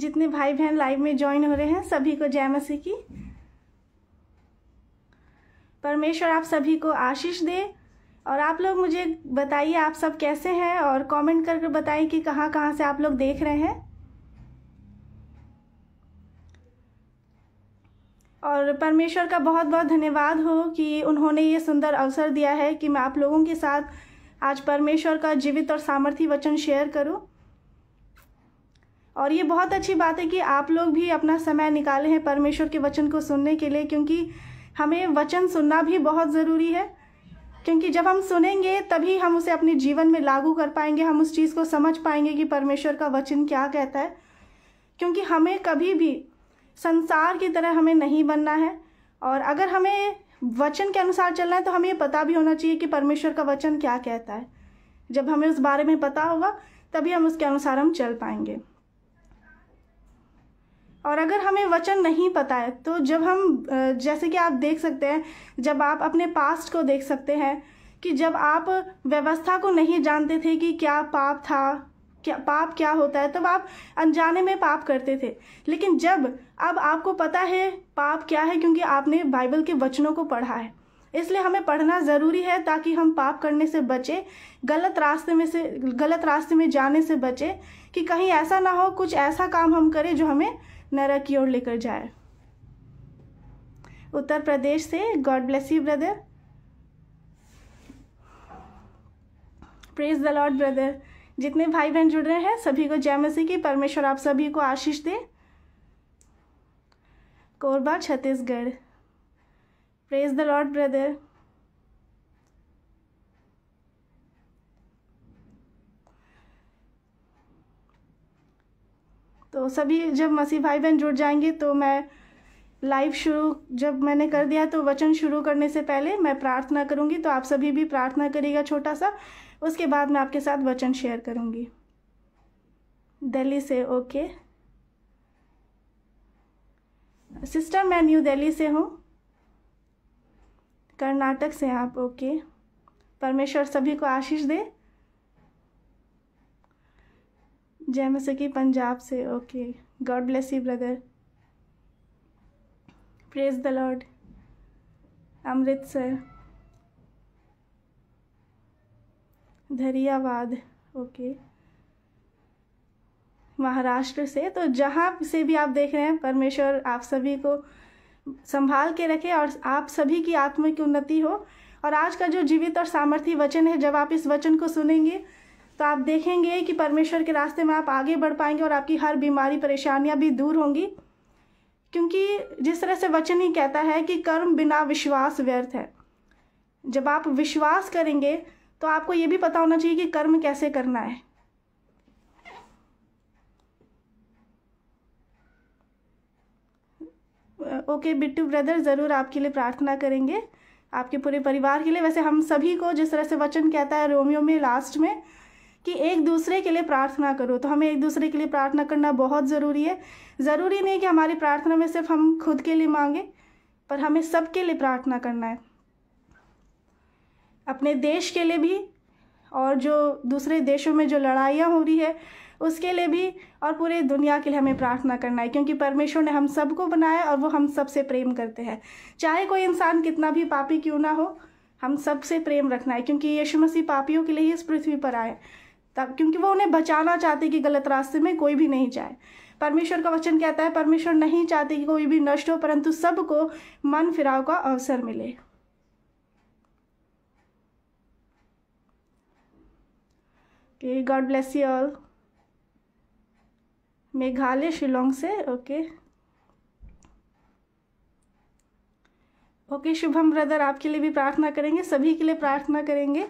जितने भाई बहन लाइव में ज्वाइन हो रहे हैं सभी को जय मसीह की परमेश्वर आप सभी को आशीष दे और आप लोग मुझे बताइए आप सब कैसे हैं और कमेंट करके बताइए कि कहाँ कहाँ से आप लोग देख रहे हैं और परमेश्वर का बहुत बहुत धन्यवाद हो कि उन्होंने ये सुंदर अवसर दिया है कि मैं आप लोगों के साथ आज परमेश्वर का जीवित और सामर्थ्य वचन शेयर करूं और ये बहुत अच्छी बात है कि आप लोग भी अपना समय निकाले हैं परमेश्वर के वचन को सुनने के लिए क्योंकि हमें वचन सुनना भी बहुत ज़रूरी है क्योंकि जब हम सुनेंगे तभी हम उसे अपने जीवन में लागू कर पाएंगे हम उस चीज़ को समझ पाएंगे कि परमेश्वर का वचन क्या कहता है क्योंकि हमें कभी भी संसार की तरह हमें नहीं बनना है और अगर हमें वचन के अनुसार चलना है तो हमें ये पता भी होना चाहिए कि परमेश्वर का वचन क्या कहता है जब हमें उस बारे में पता होगा तभी हम उसके अनुसार हम चल पाएंगे और अगर हमें वचन नहीं पता है तो जब हम जैसे कि आप देख सकते हैं जब आप अपने पास्ट को देख सकते हैं कि जब आप व्यवस्था को नहीं जानते थे कि क्या पाप था क्या पाप क्या होता है तब आप अनजाने में पाप करते थे लेकिन जब अब आपको पता है पाप क्या है क्योंकि आपने बाइबल के वचनों को पढ़ा है इसलिए हमें पढ़ना ज़रूरी है ताकि हम पाप करने से बचें गलत रास्ते में से गलत रास्ते में जाने से बचें कि कहीं ऐसा ना हो कुछ ऐसा काम हम करें जो हमें नरक की ओर लेकर जाए उत्तर प्रदेश से God bless you brother praise the Lord brother जितने भाई बहन जुड़ रहे हैं सभी को जय मसीह की परमेश्वर आप सभी को आशीष दे Korba Chhattisgarh praise the Lord brother तो सभी जब मसीह भाई बहन जुड़ जाएंगे तो मैं लाइव शुरू जब मैंने कर दिया तो वचन शुरू करने से पहले मैं प्रार्थना करूंगी तो आप सभी भी प्रार्थना करिएगा छोटा सा उसके बाद मैं आपके साथ वचन शेयर करूंगी दिल्ली से ओके सिस्टर मैं न्यू दिल्ली से हूँ कर्नाटक से आप ओके परमेश्वर सभी को आशीष दे जय मसकी पंजाब से okay God bless you brother praise the Lord Amritsar Dhariyawad okay Maharashtra से तो जहाँ से भी आप देख रहे हैं परमेश्वर आप सभी को संभाल के रखे और आप सभी की आत्मा की उन्नति हो और आज का जो जीवित और सामर्थ्य वचन है जब आप इस वचन को सुनेंगे तो आप देखेंगे कि परमेश्वर के रास्ते में आप आगे बढ़ पाएंगे और आपकी हर बीमारी परेशानियां भी दूर होंगी क्योंकि जिस तरह से वचन ही कहता है कि कर्म बिना विश्वास व्यर्थ है जब आप विश्वास करेंगे तो आपको ये भी पता होना चाहिए कि कर्म कैसे करना है ओके बिट्टू ब्रदर ज़रूर आपके लिए प्रार्थना करेंगे आपके पूरे परिवार के लिए वैसे हम सभी को जिस तरह से वचन कहता है रोमियो में लास्ट में कि एक दूसरे के लिए प्रार्थना करो तो हमें एक दूसरे के लिए प्रार्थना करना बहुत ज़रूरी है ज़रूरी नहीं कि हमारी प्रार्थना में सिर्फ हम खुद के लिए मांगें पर हमें सबके लिए प्रार्थना करना है अपने देश के लिए भी और जो दूसरे देशों में जो लड़ाइयाँ हो रही है उसके लिए भी और पूरे दुनिया के लिए हमें प्रार्थना करना है क्योंकि परमेश्वर ने हम सबको बनाया और वो हम सबसे प्रेम करते हैं चाहे कोई इंसान कितना भी पापी क्यों ना हो हम सबसे प्रेम रखना है क्योंकि यीशु मसीह पापियों के लिए ही इस पृथ्वी पर आए तब क्योंकि वो उन्हें बचाना चाहते कि गलत रास्ते में कोई भी नहीं जाए परमेश्वर का वचन कहता है परमेश्वर नहीं चाहते कि कोई भी नष्ट हो परंतु सबको मन फिराव का अवसर मिले okay God bless you all Meghalaya Shillong से ओके ओके शुभम ब्रदर आपके लिए भी प्रार्थना करेंगे सभी के लिए प्रार्थना करेंगे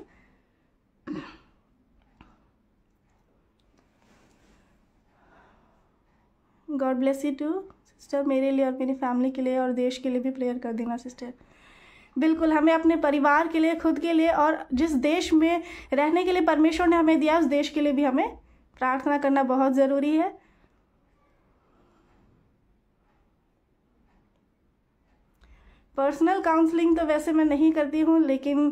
God bless you too sister मेरे लिए और मेरी फैमिली के लिए और देश के लिए भी प्रेयर कर देना सिस्टर बिल्कुल हमें अपने परिवार के लिए खुद के लिए और जिस देश में रहने के लिए परमेश्वर ने हमें दिया उस देश के लिए भी हमें प्रार्थना करना बहुत ज़रूरी है पर्सनल काउंसलिंग तो वैसे मैं नहीं करती हूँ लेकिन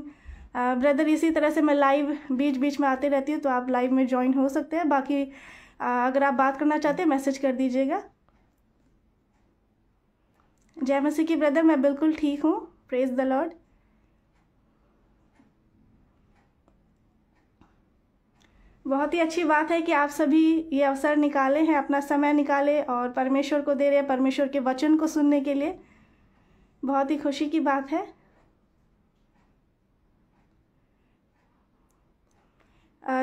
ब्रदर इसी तरह से मैं लाइव बीच बीच में आते रहती हूँ तो आप लाइव में ज्वाइन हो सकते हैं बाकी अगर आप बात करना चाहते हैं मैसेज कर दीजिएगा जय मसीह की ब्रदर मैं बिल्कुल ठीक हूँ प्रेज द लॉर्ड बहुत ही अच्छी बात है कि आप सभी ये अवसर निकाले हैं अपना समय निकाले और परमेश्वर को दे रहे हैं परमेश्वर के वचन को सुनने के लिए बहुत ही खुशी की बात है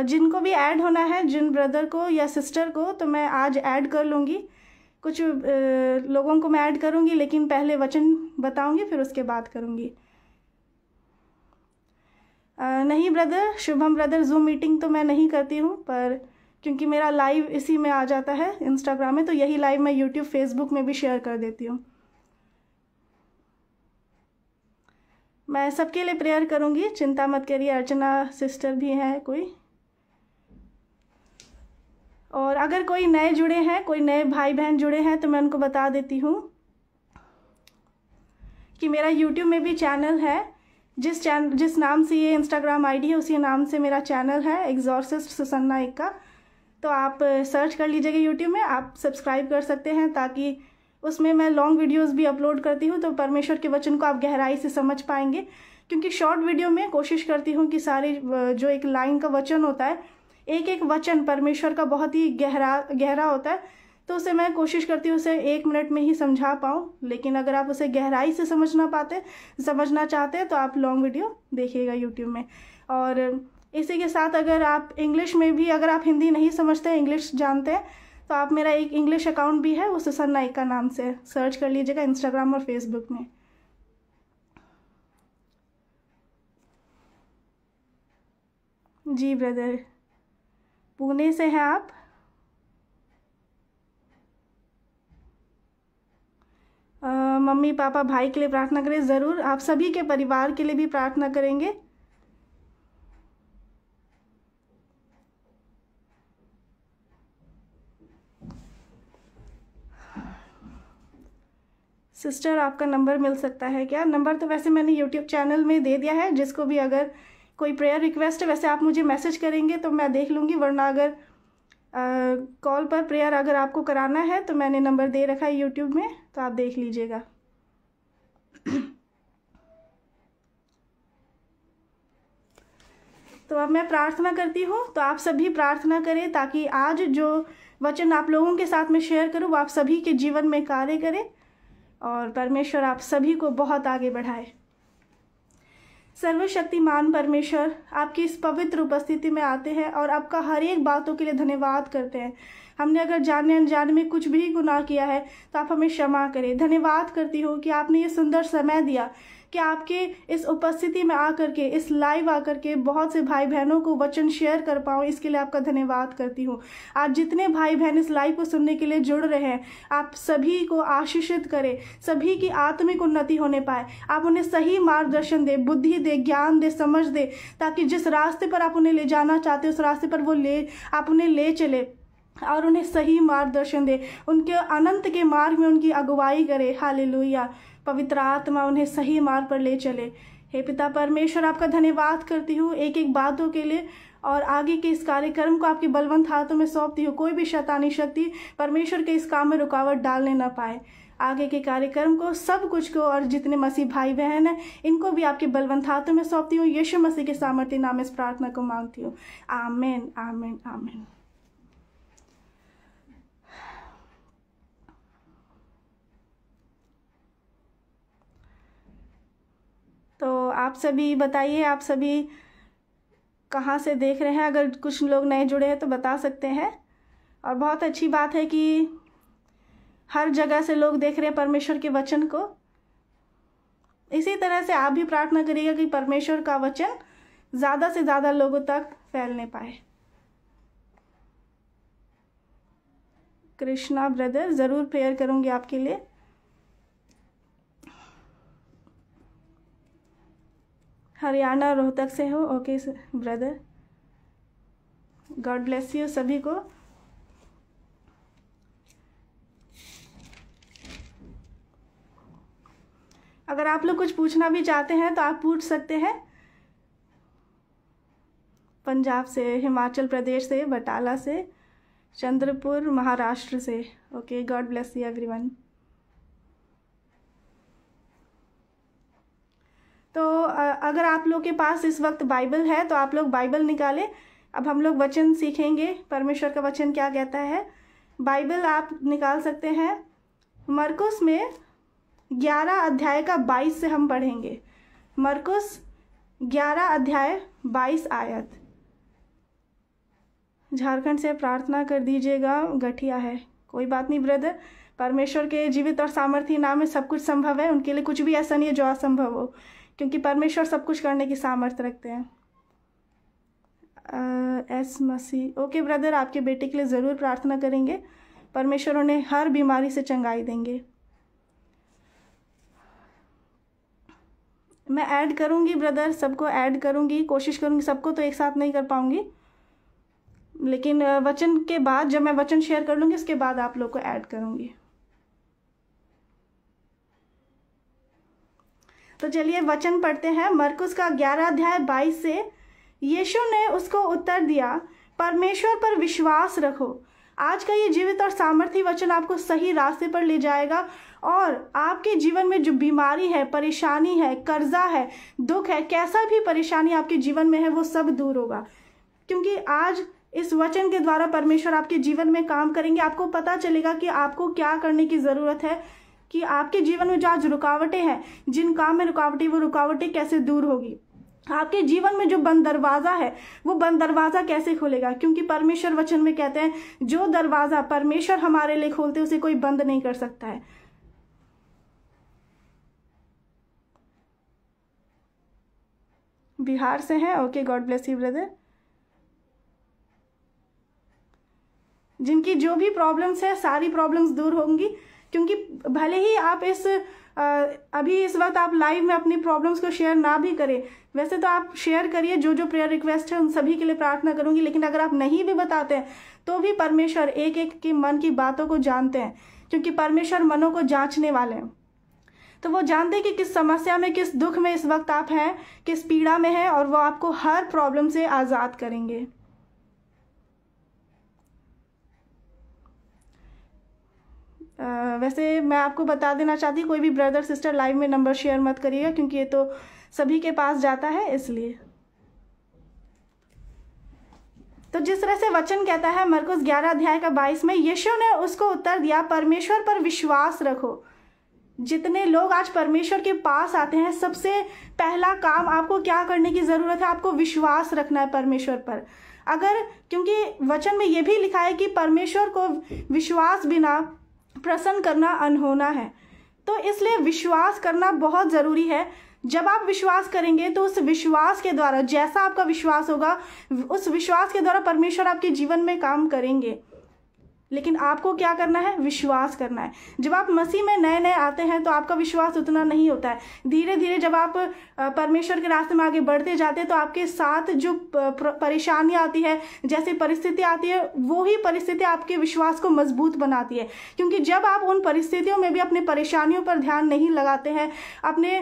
जिनको भी ऐड होना है जिन ब्रदर को या सिस्टर को तो मैं आज ऐड कर लूँगी कुछ लोगों को मैं ऐड करूँगी लेकिन पहले वचन बताऊँगी फिर उसके बाद करूँगी नहीं brother Shubham brother Zoom meeting तो मैं नहीं करती हूँ पर क्योंकि मेरा लाइव इसी में आ जाता है इंस्टाग्राम में तो यही लाइव मैं यूट्यूब फेसबुक में भी शेयर कर देती हूँ मैं सबके लिए प्रेयर करूँगी चिंता मत करिए अर्चना सिस्टर भी हैं कोई और अगर कोई नए जुड़े हैं कोई नए भाई बहन जुड़े हैं तो मैं उनको बता देती हूँ कि मेरा यूट्यूब में भी चैनल है जिस चैन जिस नाम से ये इंस्टाग्राम आईडी है उसी नाम से मेरा चैनल है एग्जॉर्सिस्ट सुसन्ना एक का तो आप सर्च कर लीजिएगा यूट्यूब में आप सब्सक्राइब कर सकते हैं ताकि उसमें मैं लॉन्ग वीडियोस भी अपलोड करती हूँ तो परमेश्वर के वचन को आप गहराई से समझ पाएंगे क्योंकि शॉर्ट वीडियो में कोशिश करती हूँ कि सारे जो एक लाइन का वचन होता है एक एक वचन परमेश्वर का बहुत ही गहरा गहरा होता है तो उसे मैं कोशिश करती हूँ उसे एक मिनट में ही समझा पाऊँ लेकिन अगर आप उसे गहराई से समझ ना पाते समझना चाहते हैं तो आप लॉन्ग वीडियो देखिएगा यूट्यूब में और इसी के साथ अगर आप इंग्लिश में भी अगर आप हिंदी नहीं समझते इंग्लिश जानते हैं तो आप मेरा एक इंग्लिश अकाउंट भी है वो सुसन नाइक का नाम से सर्च कर लीजिएगा इंस्टाग्राम और फेसबुक में जी ब्रदर उगने से हैं आप मम्मी पापा भाई के लिए प्रार्थना करें ज़रूर आप सभी के परिवार के लिए भी प्रार्थना करेंगे सिस्टर आपका नंबर मिल सकता है क्या नंबर तो वैसे मैंने यूट्यूब चैनल में दे दिया है जिसको भी अगर कोई प्रेयर रिक्वेस्ट है वैसे आप मुझे मैसेज करेंगे तो मैं देख लूँगी वरना अगर कॉल पर प्रेयर अगर आपको कराना है तो मैंने नंबर दे रखा है यूट्यूब में तो आप देख लीजिएगा तो अब मैं प्रार्थना करती हूँ तो आप सभी प्रार्थना करें ताकि आज जो वचन आप लोगों के साथ में शेयर करूँ वो आप सभी के जीवन में कार्य करें और परमेश्वर आप सभी को बहुत आगे बढ़ाए सर्वशक्तिमान परमेश्वर आपकी इस पवित्र उपस्थिति में आते हैं और आपका हर एक बातों के लिए धन्यवाद करते हैं हमने अगर जाने अनजाने में कुछ भी गुनाह किया है तो आप हमें क्षमा करें धन्यवाद करती हूँ कि आपने ये सुंदर समय दिया कि आपके इस उपस्थिति में आकर के इस लाइव आकर के बहुत से भाई बहनों को वचन शेयर कर पाऊँ इसके लिए आपका धन्यवाद करती हूँ आज जितने भाई बहन इस लाइव को सुनने के लिए जुड़ रहे हैं आप सभी को आशीषित करें सभी की आत्मिक उन्नति होने पाए आप उन्हें सही मार्गदर्शन दे बुद्धि दे ज्ञान दे समझ दे ताकि जिस रास्ते पर आप उन्हें ले जाना चाहते हो उस रास्ते पर वो ले आप उन्हें ले चले और उन्हें सही मार्गदर्शन दे उनके अनंत के मार्ग में उनकी अगुवाई करे हालेलुया पवित्र आत्मा उन्हें सही मार्ग पर ले चले हे पिता परमेश्वर आपका धन्यवाद करती हूँ एक एक बातों के लिए और आगे के इस कार्यक्रम को आपके बलवंत हाथों में सौंपती हूँ कोई भी शैतानी शक्ति परमेश्वर के इस काम में रुकावट डालने ना पाए आगे के कार्यक्रम को सब कुछ को और जितने मसीह भाई बहन हैं इनको भी आपके बलवंत हाथों में सौंपती हूँ यीशु मसीह के सामर्थ्य नाम इस प्रार्थना को मांगती हूँ आमेन आमेन आमेन तो आप सभी बताइए आप सभी कहाँ से देख रहे हैं अगर कुछ लोग नए जुड़े हैं तो बता सकते हैं और बहुत अच्छी बात है कि हर जगह से लोग देख रहे हैं परमेश्वर के वचन को इसी तरह से आप भी प्रार्थना करिएगा कि परमेश्वर का वचन ज़्यादा से ज़्यादा लोगों तक फैलने पाए कृष्णा ब्रदर ज़रूर प्रेयर करूँगी आपके लिए हरियाणा रोहतक से हो okay brother God bless you सभी को अगर आप लोग कुछ पूछना भी चाहते हैं तो आप पूछ सकते हैं पंजाब से हिमाचल प्रदेश से बटाला से चंद्रपुर महाराष्ट्र से okay God bless you everyone तो अगर आप लोग के पास इस वक्त बाइबल है तो आप लोग बाइबल निकालें अब हम लोग वचन सीखेंगे परमेश्वर का वचन क्या कहता है बाइबल आप निकाल सकते हैं मरकुस में ग्यारह अध्याय का बाईस से हम पढ़ेंगे मरकुस ग्यारह अध्याय बाईस आयत झारखंड से प्रार्थना कर दीजिएगा गठिया है कोई बात नहीं ब्रदर परमेश्वर के जीवित और सामर्थ्य नाम में सब कुछ संभव है उनके लिए कुछ भी ऐसा नहीं है जो असंभव हो क्योंकि परमेश्वर सब कुछ करने की सामर्थ्य रखते हैं एस मसीह ओके ब्रदर आपके बेटे के लिए ज़रूर प्रार्थना करेंगे परमेश्वर उन्हें हर बीमारी से चंगाई देंगे मैं ऐड करूँगी ब्रदर सबको ऐड करूँगी कोशिश करूँगी सबको तो एक साथ नहीं कर पाऊँगी लेकिन वचन के बाद जब मैं वचन शेयर कर लूँगी उसके बाद आप लोग को ऐड करूँगी तो चलिए वचन पढ़ते हैं मरकुस का ग्यारह अध्याय बाईस से यीशु ने उसको उत्तर दिया परमेश्वर पर विश्वास रखो आज का ये जीवित और सामर्थ्य वचन आपको सही रास्ते पर ले जाएगा और आपके जीवन में जो बीमारी है परेशानी है कर्जा है दुख है कैसा भी परेशानी आपके जीवन में है वो सब दूर होगा क्योंकि आज इस वचन के द्वारा परमेश्वर आपके जीवन में काम करेंगे आपको पता चलेगा कि आपको क्या करने की ज़रूरत है कि आपके जीवन में जो आज रुकावटें हैं जिन काम में रुकावटें वो रुकावटें कैसे दूर होगी आपके जीवन में जो बंद दरवाज़ा है वो बंद दरवाज़ा कैसे खोलेगा क्योंकि परमेश्वर वचन में कहते हैं जो दरवाज़ा परमेश्वर हमारे लिए खोलते उसे कोई बंद नहीं कर सकता है बिहार से हैं okay God bless you brother जिनकी जो भी प्रॉब्लम्स है सारी प्रॉब्लम्स दूर होंगी क्योंकि भले ही आप इस अभी इस वक्त आप लाइव में अपनी प्रॉब्लम्स को शेयर ना भी करें वैसे तो आप शेयर करिए जो जो प्रेयर रिक्वेस्ट है उन सभी के लिए प्रार्थना करूंगी लेकिन अगर आप नहीं भी बताते हैं तो भी परमेश्वर एक एक के मन की बातों को जानते हैं क्योंकि परमेश्वर मनों को जांचने वाले हैं तो वो जानते हैं कि किस समस्या में किस दुख में इस वक्त आप हैं किस पीड़ा में हैं और वो आपको हर प्रॉब्लम से आज़ाद करेंगे वैसे मैं आपको बता देना चाहती कोई भी ब्रदर सिस्टर लाइव में नंबर शेयर मत करिएगा क्योंकि ये तो सभी के पास जाता है इसलिए तो जिस तरह से वचन कहता है मरकुस ग्यारह अध्याय का बाईस में यीशु ने उसको उत्तर दिया परमेश्वर पर विश्वास रखो जितने लोग आज परमेश्वर के पास आते हैं सबसे पहला काम आपको क्या करने की ज़रूरत है आपको विश्वास रखना है परमेश्वर पर अगर क्योंकि वचन में ये भी लिखा है कि परमेश्वर को विश्वास बिना प्रसन्न करना अनहोना है तो इसलिए विश्वास करना बहुत ज़रूरी है जब आप विश्वास करेंगे तो उस विश्वास के द्वारा जैसा आपका विश्वास होगा उस विश्वास के द्वारा परमेश्वर आपके जीवन में काम करेंगे लेकिन आपको क्या करना है विश्वास करना है जब आप मसीह में नए नए आते हैं तो आपका विश्वास उतना नहीं होता है धीरे धीरे जब आप परमेश्वर के रास्ते में आगे बढ़ते जाते हैं तो आपके साथ जो परेशानियाँ आती है जैसी परिस्थिति आती है वो ही परिस्थिति आपके विश्वास को मजबूत बनाती है क्योंकि जब आप उन परिस्थितियों में भी अपने परेशानियों पर ध्यान नहीं लगाते हैं अपने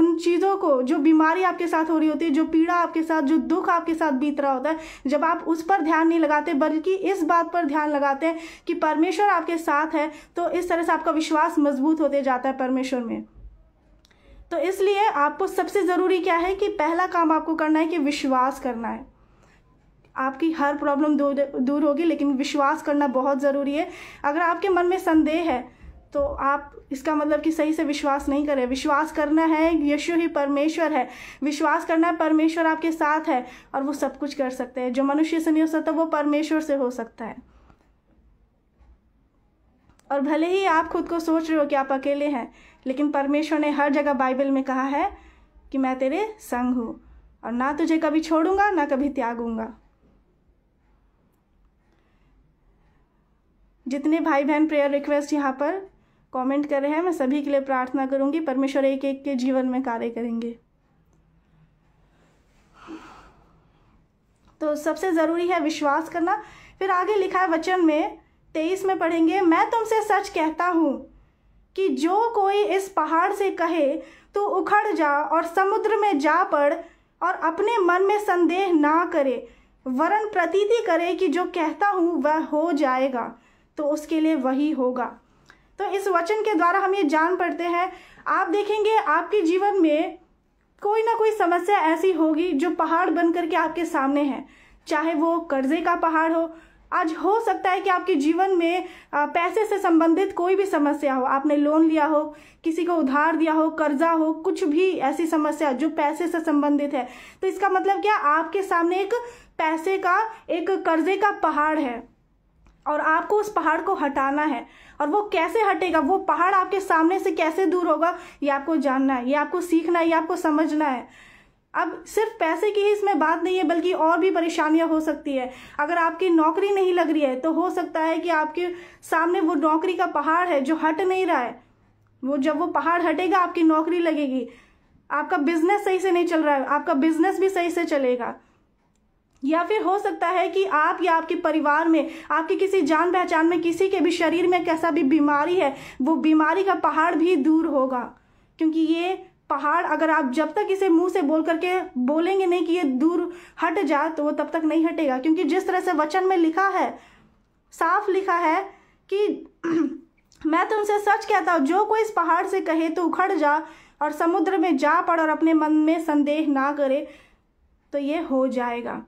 उन चीज़ों को जो बीमारी आपके साथ हो रही होती है जो पीड़ा आपके साथ जो दुख आपके साथ बीत रहा होता है जब आप उस पर ध्यान नहीं लगाते बल्कि इस बात पर ध्यान लगाते हैं हैं कि परमेश्वर आपके साथ है तो इस तरह से आपका विश्वास मजबूत होते जाता है परमेश्वर में तो इसलिए आपको सबसे ज़रूरी क्या है कि पहला काम आपको करना है कि विश्वास करना है आपकी हर प्रॉब्लम दूर दूर होगी लेकिन विश्वास करना बहुत ज़रूरी है अगर आपके मन में संदेह है तो आप इसका मतलब कि सही से विश्वास नहीं करें विश्वास करना है यीशु ही परमेश्वर है विश्वास करना है परमेश्वर आपके साथ है और वो सब कुछ कर सकते हैं जो मनुष्य से नहीं हो सकता वो परमेश्वर से हो सकता है और भले ही आप खुद को सोच रहे हो कि आप अकेले हैं लेकिन परमेश्वर ने हर जगह बाइबल में कहा है कि मैं तेरे संग हूँ और ना तुझे कभी छोड़ूंगा ना कभी त्यागूंगा जितने भाई बहन प्रेयर रिक्वेस्ट यहाँ पर कमेंट कर रहे हैं मैं सभी के लिए प्रार्थना करूँगी परमेश्वर एक एक के जीवन में कार्य करेंगे तो सबसे ज़रूरी है विश्वास करना फिर आगे लिखा है वचन में तेईस में पढ़ेंगे मैं तुमसे सच कहता हूँ कि जो कोई इस पहाड़ से कहे तू उखड़ जा और समुद्र में जा पड़ और अपने मन में संदेह ना करे वरन प्रतीति करे कि जो कहता हूँ वह हो जाएगा तो उसके लिए वही होगा तो इस वचन के द्वारा हम ये जान पड़ते हैं आप देखेंगे आपके जीवन में कोई ना कोई समस्या ऐसी होगी जो पहाड़ बन करके आपके सामने है चाहे वो कर्जे का पहाड़ हो आज हो सकता है कि आपके जीवन में पैसे से संबंधित कोई भी समस्या हो आपने लोन लिया हो किसी को उधार दिया हो कर्जा हो कुछ भी ऐसी समस्या जो पैसे से संबंधित है तो इसका मतलब क्या आपके सामने एक पैसे का एक कर्जे का पहाड़ है और आपको उस पहाड़ को हटाना है और वो कैसे हटेगा वो पहाड़ आपके सामने से कैसे दूर होगा ये आपको जानना है ये आपको सीखना है ये आपको समझना है अब सिर्फ पैसे की ही इसमें बात नहीं है बल्कि और भी परेशानियां हो सकती है अगर आपकी नौकरी नहीं लग रही है तो हो सकता है कि आपके सामने वो नौकरी का पहाड़ है जो हट नहीं रहा है वो जब वो पहाड़ हटेगा आपकी नौकरी लगेगी आपका बिजनेस सही से नहीं चल रहा है आपका बिजनेस भी सही से चलेगा या फिर हो सकता है कि आप या आपके परिवार में आपके किसी जान पहचान में किसी के भी शरीर में कैसा भी बीमारी है वो बीमारी का पहाड़ भी दूर होगा क्योंकि ये पहाड़ अगर आप जब तक इसे मुंह से बोल करके बोलेंगे नहीं कि ये दूर हट जा तो वो तब तक नहीं हटेगा क्योंकि जिस तरह से वचन में लिखा है साफ लिखा है कि मैं तो उनसे सच कहता हूँ जो कोई इस पहाड़ से कहे तो उखड़ जा और समुद्र में जा पड़ और अपने मन में संदेह ना करे तो ये हो जाएगा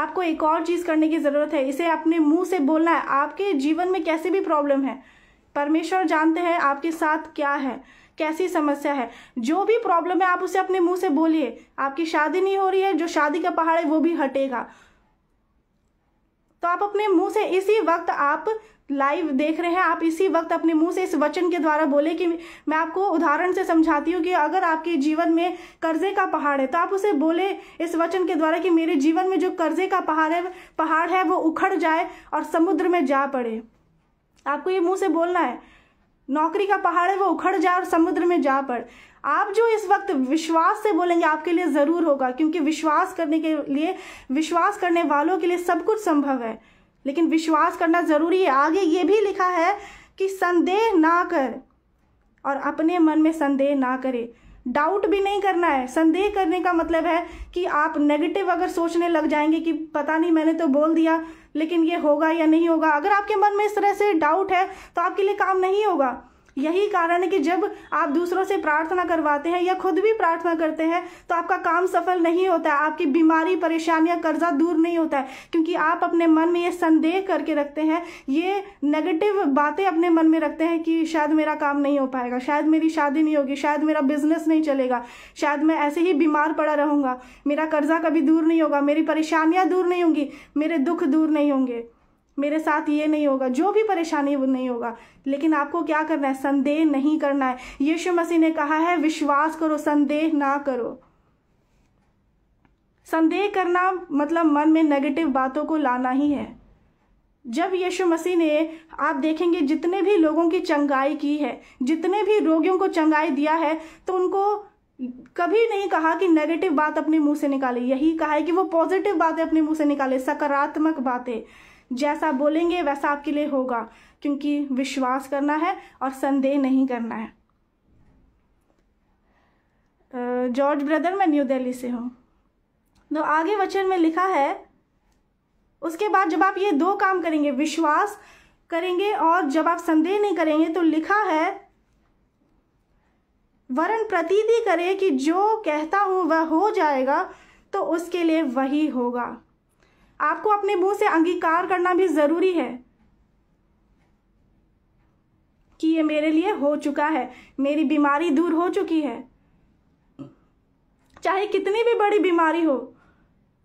आपको एक और चीज़ करने की ज़रूरत है इसे अपने मुंह से बोलना है आपके जीवन में कैसे भी प्रॉब्लम है परमेश्वर जानते हैं आपके साथ क्या है कैसी समस्या है जो भी प्रॉब्लम है आप उसे अपने मुंह से बोलिए आपकी शादी नहीं हो रही है जो शादी का पहाड़ है वो भी हटेगा तो आप अपने मुंह से इसी वक्त आप लाइव देख रहे हैं आप इसी वक्त अपने मुंह से इस वचन के द्वारा बोले कि मैं आपको उदाहरण से समझाती हूँ कि अगर आपके जीवन में कर्जे का पहाड़ है तो आप उसे बोले इस वचन के द्वारा कि मेरे जीवन में जो कर्जे का पहाड़ है पहाड़ है वो उखड़ जाए और समुद्र में जा पड़े आपको ये मुंह से बोलना है नौकरी का पहाड़ है वो उखड़ जाए और समुद्र में जा पड़ आप जो इस वक्त विश्वास से बोलेंगे आपके लिए ज़रूर होगा क्योंकि विश्वास करने के लिए विश्वास करने वालों के लिए सब कुछ संभव है लेकिन विश्वास करना ज़रूरी है आगे ये भी लिखा है कि संदेह ना कर और अपने मन में संदेह ना करे डाउट भी नहीं करना है संदेह करने का मतलब है कि आप नेगेटिव अगर सोचने लग जाएंगे कि पता नहीं मैंने तो बोल दिया लेकिन ये होगा या नहीं होगा अगर आपके मन में इस तरह से डाउट है तो आपके लिए काम नहीं होगा यही कारण है कि जब आप दूसरों से प्रार्थना करवाते हैं या खुद भी प्रार्थना करते हैं तो आपका काम सफल नहीं होता है आपकी बीमारी परेशानियां कर्जा दूर नहीं होता है क्योंकि आप अपने मन में ये संदेह करके रखते हैं ये नेगेटिव बातें अपने मन में रखते हैं कि शायद मेरा काम नहीं हो पाएगा शायद मेरी शादी नहीं होगी शायद मेरा बिजनेस नहीं चलेगा शायद मैं ऐसे ही बीमार पड़ा रहूँगा मेरा कर्जा कभी दूर नहीं होगा मेरी परेशानियाँ दूर नहीं होंगी मेरे दुख दूर नहीं होंगे मेरे साथ ये नहीं होगा जो भी परेशानी वो नहीं होगा लेकिन आपको क्या करना है संदेह नहीं करना है यीशु मसीह ने कहा है विश्वास करो संदेह ना करो संदेह करना मतलब मन में नेगेटिव बातों को लाना ही है जब यीशु मसीह ने आप देखेंगे जितने भी लोगों की चंगाई की है जितने भी रोगियों को चंगाई दिया है तो उनको कभी नहीं कहा कि नेगेटिव बात अपने मुंह से निकाले यही कहा है कि वो पॉजिटिव बातें अपने मुंह से निकाले सकारात्मक बातें जैसा बोलेंगे वैसा आपके लिए होगा क्योंकि विश्वास करना है और संदेह नहीं करना है जॉर्ज ब्रदर मैं न्यू दिल्ली से हूँ तो आगे वचन में लिखा है उसके बाद जब आप ये दो काम करेंगे विश्वास करेंगे और जब आप संदेह नहीं करेंगे तो लिखा है वरन प्रतीति करे कि जो कहता हूँ वह हो जाएगा तो उसके लिए वही होगा आपको अपने मुंह से अंगीकार करना भी जरूरी है कि ये मेरे लिए हो चुका है मेरी बीमारी दूर हो चुकी है चाहे कितनी भी बड़ी बीमारी हो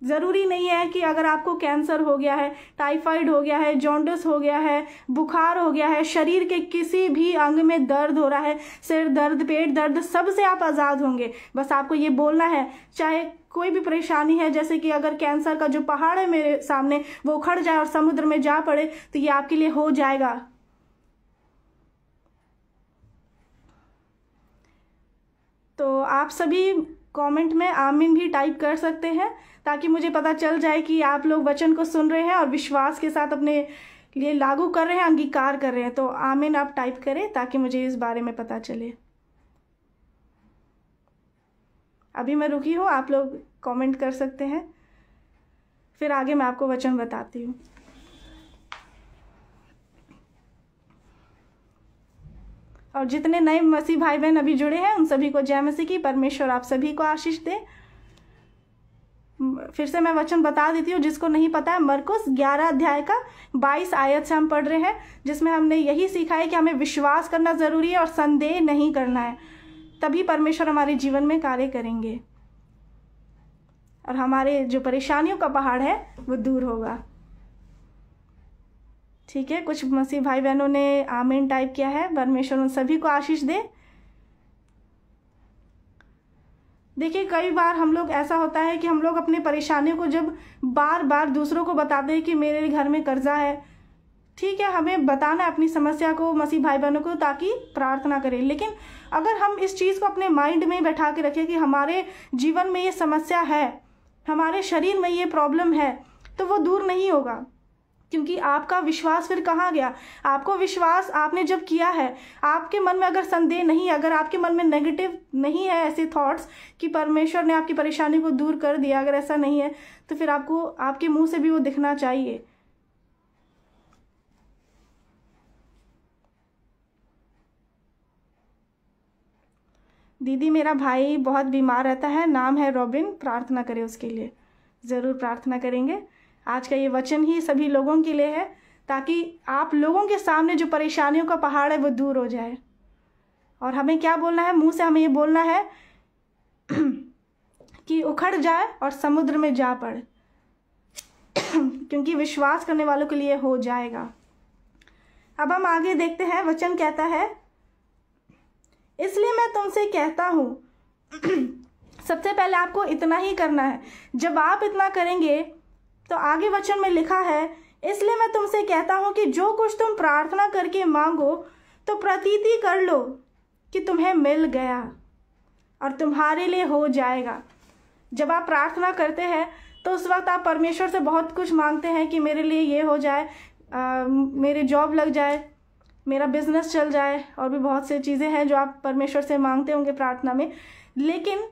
ज़रूरी नहीं है कि अगर आपको कैंसर हो गया है टाइफाइड हो गया है जॉन्डस हो गया है बुखार हो गया है शरीर के किसी भी अंग में दर्द हो रहा है सिर दर्द पेट दर्द सब से आप आज़ाद होंगे बस आपको ये बोलना है चाहे कोई भी परेशानी है जैसे कि अगर कैंसर का जो पहाड़ है मेरे सामने वो उखड़ जाए और समुद्र में जा पड़े तो ये आपके लिए हो जाएगा तो आप सभी कमेंट में आमिन भी टाइप कर सकते हैं ताकि मुझे पता चल जाए कि आप लोग वचन को सुन रहे हैं और विश्वास के साथ अपने लिए लागू कर रहे हैं अंगीकार कर रहे हैं तो आमिन आप टाइप करें ताकि मुझे इस बारे में पता चले अभी मैं रुकी हूँ आप लोग कमेंट कर सकते हैं फिर आगे मैं आपको वचन बताती हूँ और जितने नए मसीह भाई बहन अभी जुड़े हैं उन सभी को जय मसीह की परमेश्वर आप सभी को आशीष दे फिर से मैं वचन बता देती हूँ जिसको नहीं पता है मरकुस 11 अध्याय का 22 आयत से हम पढ़ रहे हैं जिसमें हमने यही सीखा है कि हमें विश्वास करना ज़रूरी है और संदेह नहीं करना है तभी परमेश्वर हमारे जीवन में कार्य करेंगे और हमारे जो परेशानियों का पहाड़ है वो दूर होगा ठीक है कुछ मसीह भाई बहनों ने आमीन टाइप किया है परमेश्वर उन सभी को आशीष दे देखिए कई बार हम लोग ऐसा होता है कि हम लोग अपने परेशानियों को जब बार बार दूसरों को बताते हैं कि मेरे घर में कर्जा है ठीक है हमें बताना अपनी समस्या को मसीह भाई बहनों को ताकि प्रार्थना करें लेकिन अगर हम इस चीज़ को अपने माइंड में बैठा के रखें कि हमारे जीवन में ये समस्या है हमारे शरीर में ये प्रॉब्लम है तो वो दूर नहीं होगा क्योंकि आपका विश्वास फिर कहाँ गया आपको विश्वास आपने जब किया है आपके मन में अगर संदेह नहीं अगर आपके मन में नेगेटिव नहीं है ऐसे थॉट्स कि परमेश्वर ने आपकी परेशानी को दूर कर दिया अगर ऐसा नहीं है तो फिर आपको आपके मुंह से भी वो दिखना चाहिए दीदी मेरा भाई बहुत बीमार रहता है नाम है रॉबिन प्रार्थना करें उसके लिए ज़रूर प्रार्थना करेंगे आज का ये वचन ही सभी लोगों के लिए है ताकि आप लोगों के सामने जो परेशानियों का पहाड़ है वो दूर हो जाए और हमें क्या बोलना है मुंह से हमें ये बोलना है कि उखड़ जाए और समुद्र में जा पड़ क्योंकि विश्वास करने वालों के लिए हो जाएगा अब हम आगे देखते हैं वचन कहता है इसलिए मैं तुमसे कहता हूँ सबसे पहले आपको इतना ही करना है जब आप इतना करेंगे तो आगे वचन में लिखा है इसलिए मैं तुमसे कहता हूँ कि जो कुछ तुम प्रार्थना करके मांगो तो प्रतीति कर लो कि तुम्हें मिल गया और तुम्हारे लिए हो जाएगा जब आप प्रार्थना करते हैं तो उस वक्त आप परमेश्वर से बहुत कुछ मांगते हैं कि मेरे लिए ये हो जाए आ, मेरे जॉब लग जाए मेरा बिजनेस चल जाए और भी बहुत सी चीज़ें हैं जो आप परमेश्वर से मांगते होंगे प्रार्थना में लेकिन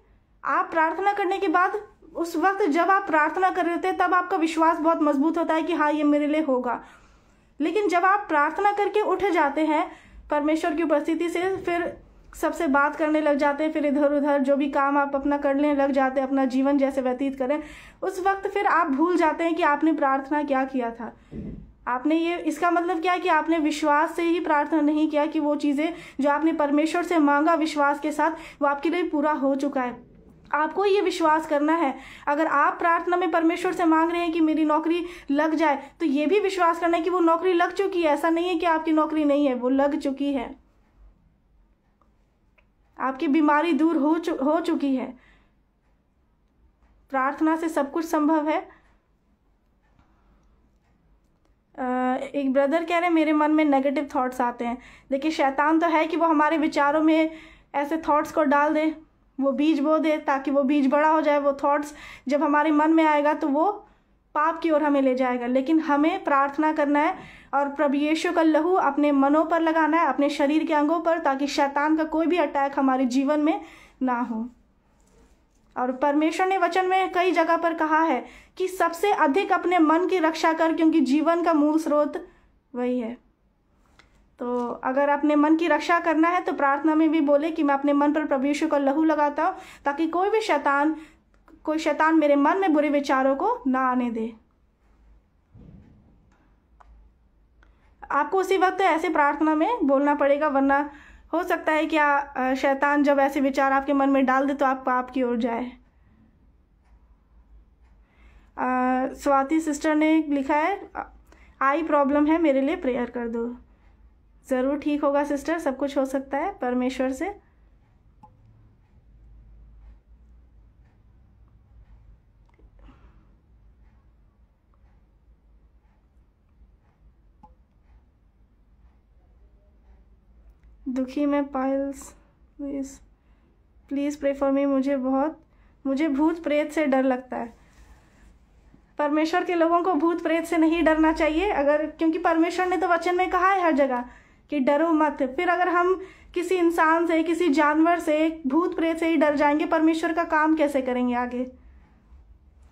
आप प्रार्थना करने के बाद उस वक्त जब आप प्रार्थना कर रहे होते हैं तब आपका विश्वास बहुत मजबूत होता है कि हाँ ये मेरे लिए होगा लेकिन जब आप प्रार्थना करके उठ जाते हैं परमेश्वर की उपस्थिति से फिर सबसे बात करने लग जाते हैं फिर इधर उधर जो भी काम आप अपना करने लग जाते हैं अपना जीवन जैसे व्यतीत करें उस वक्त फिर आप भूल जाते हैं कि आपने प्रार्थना क्या किया था आपने ये इसका मतलब क्या है कि आपने विश्वास से ही प्रार्थना नहीं किया कि वो चीज़ें जो आपने परमेश्वर से मांगा विश्वास के साथ वो आपके लिए पूरा हो चुका है आपको ये विश्वास करना है अगर आप प्रार्थना में परमेश्वर से मांग रहे हैं कि मेरी नौकरी लग जाए तो ये भी विश्वास करना है कि वो नौकरी लग चुकी है ऐसा नहीं है कि आपकी नौकरी नहीं है वो लग चुकी है आपकी बीमारी दूर हो चु, हो चुकी है प्रार्थना से सब कुछ संभव है एक ब्रदर कह रहे हैं मेरे मन में नेगेटिव थॉट्स आते हैं देखिए शैतान तो है कि वो हमारे विचारों में ऐसे थॉट्स को डाल दे वो बीज बो दे ताकि वो बीज बड़ा हो जाए वो थॉट्स जब हमारे मन में आएगा तो वो पाप की ओर हमें ले जाएगा लेकिन हमें प्रार्थना करना है और प्रभु यीशु का लहू अपने मनों पर लगाना है अपने शरीर के अंगों पर ताकि शैतान का कोई भी अटैक हमारे जीवन में ना हो और परमेश्वर ने वचन में कई जगह पर कहा है कि सबसे अधिक अपने मन की रक्षा कर क्योंकि जीवन का मूल स्रोत वही है तो अगर अपने मन की रक्षा करना है तो प्रार्थना में भी बोले कि मैं अपने मन पर प्रभु यीशु का लहू लगाता हूँ ताकि कोई भी शैतान कोई शैतान मेरे मन में बुरे विचारों को ना आने दे आपको उसी वक्त ऐसे प्रार्थना में बोलना पड़ेगा वरना हो सकता है कि शैतान जब ऐसे विचार आपके मन में डाल दे तो आप पाप की ओर जाए स्वाति सिस्टर ने लिखा है आई प्रॉब्लम है मेरे लिए प्रेयर कर दो ज़रूर ठीक होगा सिस्टर सब कुछ हो सकता है परमेश्वर से दुखी मैं piles please please pray for me मुझे बहुत मुझे भूत प्रेत से डर लगता है परमेश्वर के लोगों को भूत प्रेत से नहीं डरना चाहिए अगर क्योंकि परमेश्वर ने तो वचन में कहा है हर जगह कि डरो मत फिर अगर हम किसी इंसान से किसी जानवर से भूत प्रेत से ही डर जाएंगे परमेश्वर का काम कैसे करेंगे आगे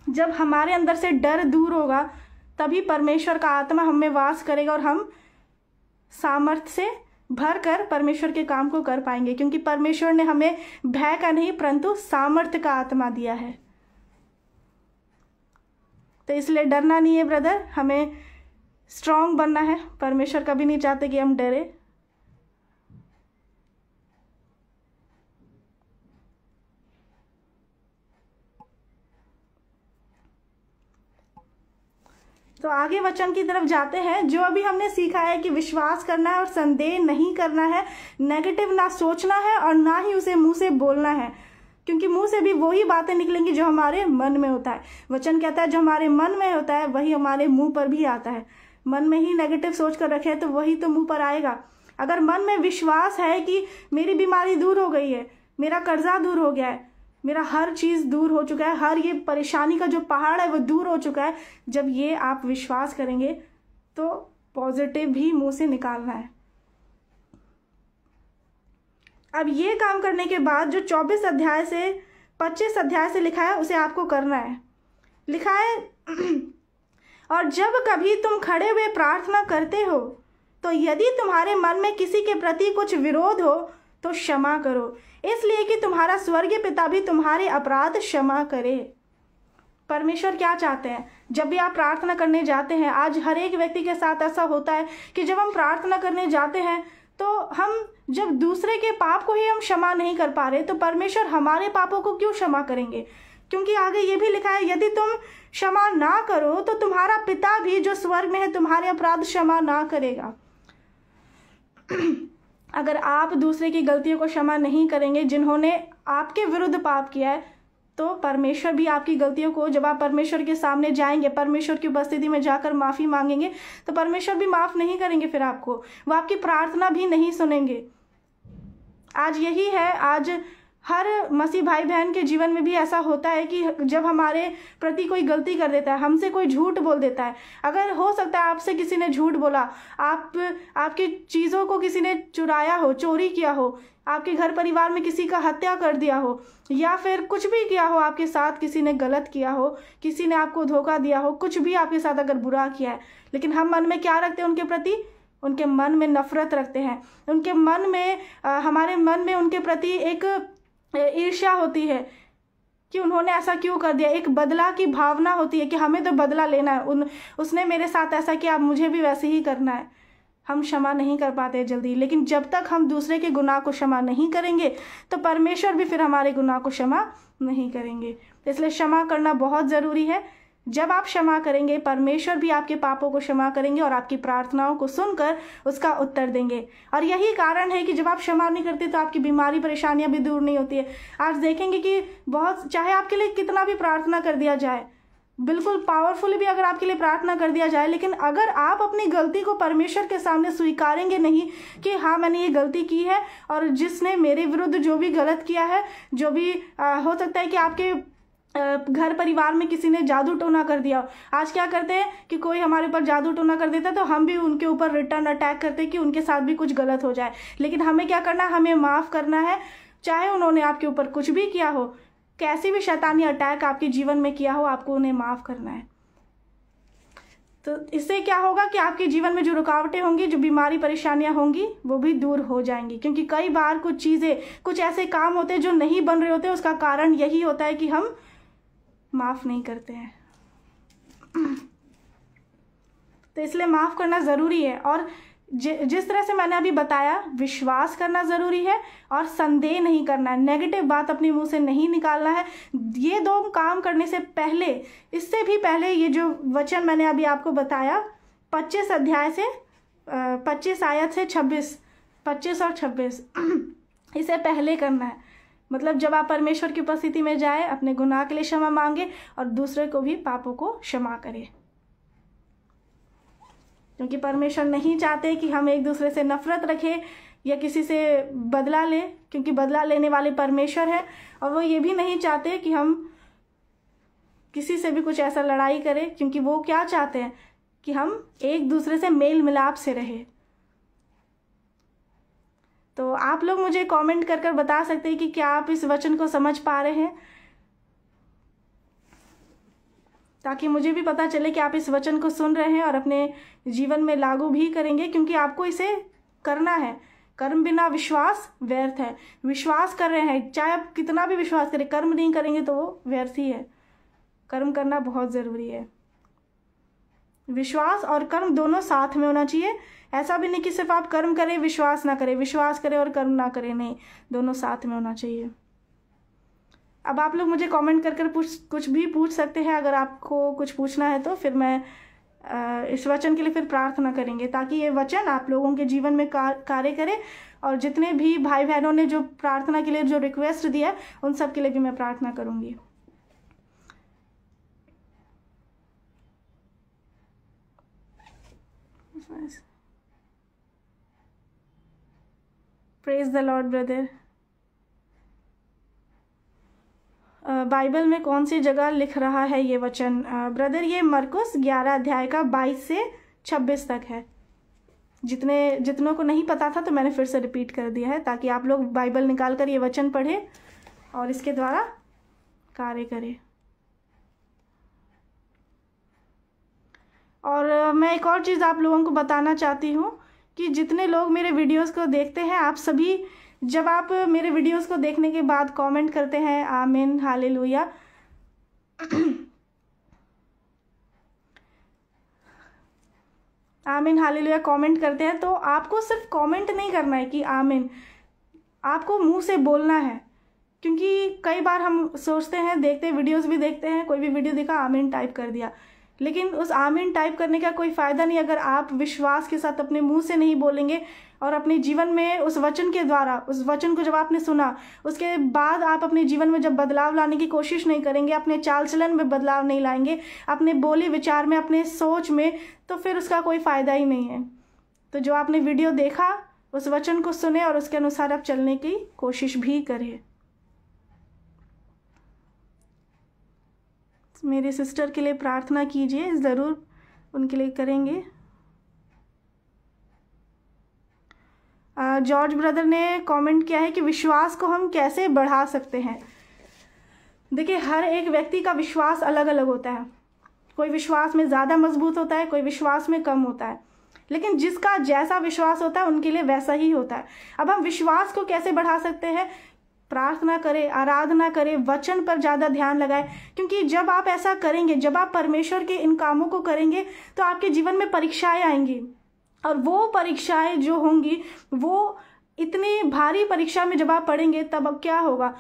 जब हमारे अंदर से डर दूर होगा तभी परमेश्वर का आत्मा हम में वास करेगा और हम सामर्थ्य से भर कर परमेश्वर के काम को कर पाएंगे क्योंकि परमेश्वर ने हमें भय का नहीं परंतु सामर्थ्य का आत्मा दिया है तो इसलिए डरना नहीं है ब्रदर हमें स्ट्रांग बनना है परमेश्वर कभी नहीं चाहते कि हम डरे तो आगे वचन की तरफ जाते हैं जो अभी हमने सीखा है कि विश्वास करना है और संदेह नहीं करना है नेगेटिव ना सोचना है और ना ही उसे मुंह से बोलना है क्योंकि मुंह से भी वही बातें निकलेंगी जो हमारे मन में होता है वचन कहता है जो हमारे मन में होता है वही हमारे मुंह पर भी आता है मन में ही नेगेटिव सोच कर रखे तो वही तो मुंह पर आएगा अगर मन में विश्वास है कि मेरी बीमारी दूर हो गई है मेरा कर्जा दूर हो गया है मेरा हर चीज़ दूर हो चुका है हर ये परेशानी का जो पहाड़ है वो दूर हो चुका है जब ये आप विश्वास करेंगे तो पॉजिटिव भी मुंह से निकालना है अब ये काम करने के बाद जो 24 अध्याय से 25 अध्याय से लिखा है उसे आपको करना है लिखा है और जब कभी तुम खड़े हुए प्रार्थना करते हो तो यदि तुम्हारे मन में किसी के प्रति कुछ विरोध हो तो क्षमा करो इसलिए कि तुम्हारा स्वर्गीय पिता भी तुम्हारे अपराध क्षमा करे परमेश्वर क्या चाहते हैं जब भी आप प्रार्थना करने जाते हैं आज हर एक व्यक्ति के साथ ऐसा होता है कि जब हम प्रार्थना करने जाते हैं तो हम जब दूसरे के पाप को ही हम क्षमा नहीं कर पा रहे तो परमेश्वर हमारे पापों को क्यों क्षमा करेंगे क्योंकि आगे ये भी लिखा है यदि तुम क्षमा ना करो तो तुम्हारा पिता भी जो स्वर्ग में है तुम्हारे अपराध क्षमा ना करेगा अगर आप दूसरे की गलतियों को क्षमा नहीं करेंगे जिन्होंने आपके विरुद्ध पाप किया है तो परमेश्वर भी आपकी गलतियों को जब आप परमेश्वर के सामने जाएंगे परमेश्वर की उपस्थिति में जाकर माफ़ी मांगेंगे तो परमेश्वर भी माफ़ नहीं करेंगे फिर आपको वो आपकी प्रार्थना भी नहीं सुनेंगे आज यही है आज हर मसीह भाई बहन के जीवन में भी ऐसा होता है कि जब हमारे प्रति कोई गलती कर देता है हमसे कोई झूठ बोल देता है अगर हो सकता है आपसे किसी ने झूठ बोला आप आपकी चीज़ों को किसी ने चुराया हो चोरी किया हो आपके घर परिवार में किसी का हत्या कर दिया हो या फिर कुछ भी किया हो आपके साथ किसी ने गलत किया हो किसी ने आपको धोखा दिया हो कुछ भी आपके साथ अगर बुरा किया है लेकिन हम मन में क्या रखते हैं उनके प्रति उनके मन में नफरत रखते हैं उनके मन में आ, हमारे मन में उनके प्रति एक ईर्ष्या होती है कि उन्होंने ऐसा क्यों कर दिया एक बदला की भावना होती है कि हमें तो बदला लेना है उन उसने मेरे साथ ऐसा किया अब मुझे भी वैसे ही करना है हम क्षमा नहीं कर पाते जल्दी लेकिन जब तक हम दूसरे के गुनाह को क्षमा नहीं करेंगे तो परमेश्वर भी फिर हमारे गुनाह को क्षमा नहीं करेंगे इसलिए क्षमा करना बहुत ज़रूरी है जब आप क्षमा करेंगे परमेश्वर भी आपके पापों को क्षमा करेंगे और आपकी प्रार्थनाओं को सुनकर उसका उत्तर देंगे और यही कारण है कि जब आप क्षमा नहीं करते तो आपकी बीमारी परेशानियां भी दूर नहीं होती है आज देखेंगे कि बहुत चाहे आपके लिए कितना भी प्रार्थना कर दिया जाए बिल्कुल पावरफुली भी अगर आपके लिए प्रार्थना कर दिया जाए लेकिन अगर आप अपनी गलती को परमेश्वर के सामने स्वीकारेंगे नहीं कि हाँ मैंने ये गलती की है और जिसने मेरे विरुद्ध जो भी गलत किया है जो भी आ, हो सकता है कि आपके घर परिवार में किसी ने जादू टोना कर दिया आज क्या करते हैं कि कोई हमारे ऊपर जादू टोना कर देता है तो हम भी उनके ऊपर रिटर्न अटैक करते हैं कि उनके साथ भी कुछ गलत हो जाए लेकिन हमें क्या करना है हमें माफ़ करना है चाहे उन्होंने आपके ऊपर कुछ भी किया हो कैसी भी शैतानी अटैक आपके जीवन में किया हो आपको उन्हें माफ़ करना है तो इससे क्या होगा कि आपके जीवन में जो रुकावटें होंगी जो बीमारी परेशानियां होंगी वो भी दूर हो जाएंगी क्योंकि कई बार कुछ चीज़ें कुछ ऐसे काम होते हैं जो नहीं बन रहे होते उसका कारण यही होता है कि हम माफ़ नहीं करते हैं तो इसलिए माफ़ करना ज़रूरी है और जिस तरह से मैंने अभी बताया विश्वास करना ज़रूरी है और संदेह नहीं करना है नेगेटिव बात अपने मुंह से नहीं निकालना है ये दो काम करने से पहले इससे भी पहले ये जो वचन मैंने अभी आपको बताया पच्चीस अध्याय से पच्चीस आयत से छब्बीस पच्चीस और छब्बीस इसे पहले करना है मतलब जब आप परमेश्वर की उपस्थिति में जाए अपने गुनाह के लिए क्षमा मांगे और दूसरे को भी पापों को क्षमा करें क्योंकि परमेश्वर नहीं चाहते कि हम एक दूसरे से नफरत रखें या किसी से बदला लें क्योंकि बदला लेने वाले परमेश्वर है और वो ये भी नहीं चाहते कि हम किसी से भी कुछ ऐसा लड़ाई करें क्योंकि वो क्या चाहते हैं कि हम एक दूसरे से मेल मिलाप से रहें तो आप लोग मुझे कमेंट कर कर बता सकते हैं कि क्या आप इस वचन को समझ पा रहे हैं ताकि मुझे भी पता चले कि आप इस वचन को सुन रहे हैं और अपने जीवन में लागू भी करेंगे क्योंकि आपको इसे करना है कर्म बिना विश्वास व्यर्थ है विश्वास कर रहे हैं चाहे आप कितना भी विश्वास करें कर्म नहीं करेंगे तो वो व्यर्थ ही है कर्म करना बहुत ज़रूरी है विश्वास और कर्म दोनों साथ में होना चाहिए ऐसा भी नहीं कि सिर्फ आप कर्म करें विश्वास ना करें विश्वास करें और कर्म ना करें नहीं दोनों साथ में होना चाहिए अब आप लोग मुझे कमेंट कर कर पूछ कुछ भी पूछ सकते हैं अगर आपको कुछ पूछना है तो फिर मैं इस वचन के लिए फिर प्रार्थना करेंगे ताकि ये वचन आप लोगों के जीवन में कार्य करे और जितने भी भाई बहनों ने जो प्रार्थना के लिए जो रिक्वेस्ट दिया उन सब के लिए भी मैं प्रार्थना करूँगी praise the Lord brother Bible में कौन सी जगह लिख रहा है ये वचन ब्रदर uh, ये मरकुस ग्यारह अध्याय का बाईस से छब्बीस तक है जितने जितनों को नहीं पता था तो मैंने फिर से रिपीट कर दिया है ताकि आप लोग बाइबल निकाल कर ये वचन पढ़े और इसके द्वारा कार्य करें और uh, मैं एक और चीज़ आप लोगों को बताना चाहती हूँ कि जितने लोग मेरे वीडियोस को देखते हैं आप सभी जब आप मेरे वीडियोस को देखने के बाद कमेंट करते हैं आमिन हाल लुया आमिन हाल लुया कॉमेंट करते हैं तो आपको सिर्फ कमेंट नहीं करना है कि आमिन आपको मुंह से बोलना है क्योंकि कई बार हम सोचते हैं देखते हैं वीडियोस भी देखते हैं कोई भी वीडियो देखा आमिन टाइप कर दिया लेकिन उस आमीन टाइप करने का कोई फ़ायदा नहीं अगर आप विश्वास के साथ अपने मुंह से नहीं बोलेंगे और अपने जीवन में उस वचन के द्वारा उस वचन को जब आपने सुना उसके बाद आप अपने जीवन में जब बदलाव लाने की कोशिश नहीं करेंगे अपने चाल चलन में बदलाव नहीं लाएंगे अपने बोली विचार में अपने सोच में तो फिर उसका कोई फ़ायदा ही नहीं है तो जो आपने वीडियो देखा उस वचन को सुने और उसके अनुसार आप चलने की कोशिश भी करें मेरे सिस्टर के लिए प्रार्थना कीजिए ज़रूर उनके लिए करेंगे जॉर्ज ब्रदर ने कमेंट किया है कि विश्वास को हम कैसे बढ़ा सकते हैं देखिए हर एक व्यक्ति का विश्वास अलग अलग होता है कोई विश्वास में ज़्यादा मजबूत होता है कोई विश्वास में कम होता है लेकिन जिसका जैसा विश्वास होता है उनके लिए वैसा ही होता है अब हम विश्वास को कैसे बढ़ा सकते हैं प्रार्थना करें आराधना करें वचन पर ज़्यादा ध्यान लगाएं क्योंकि जब आप ऐसा करेंगे जब आप परमेश्वर के इन कामों को करेंगे तो आपके जीवन में परीक्षाएं आएंगी और वो परीक्षाएं जो होंगी वो इतनी भारी परीक्षा में जब आप पढ़ेंगे तब अब क्या होगा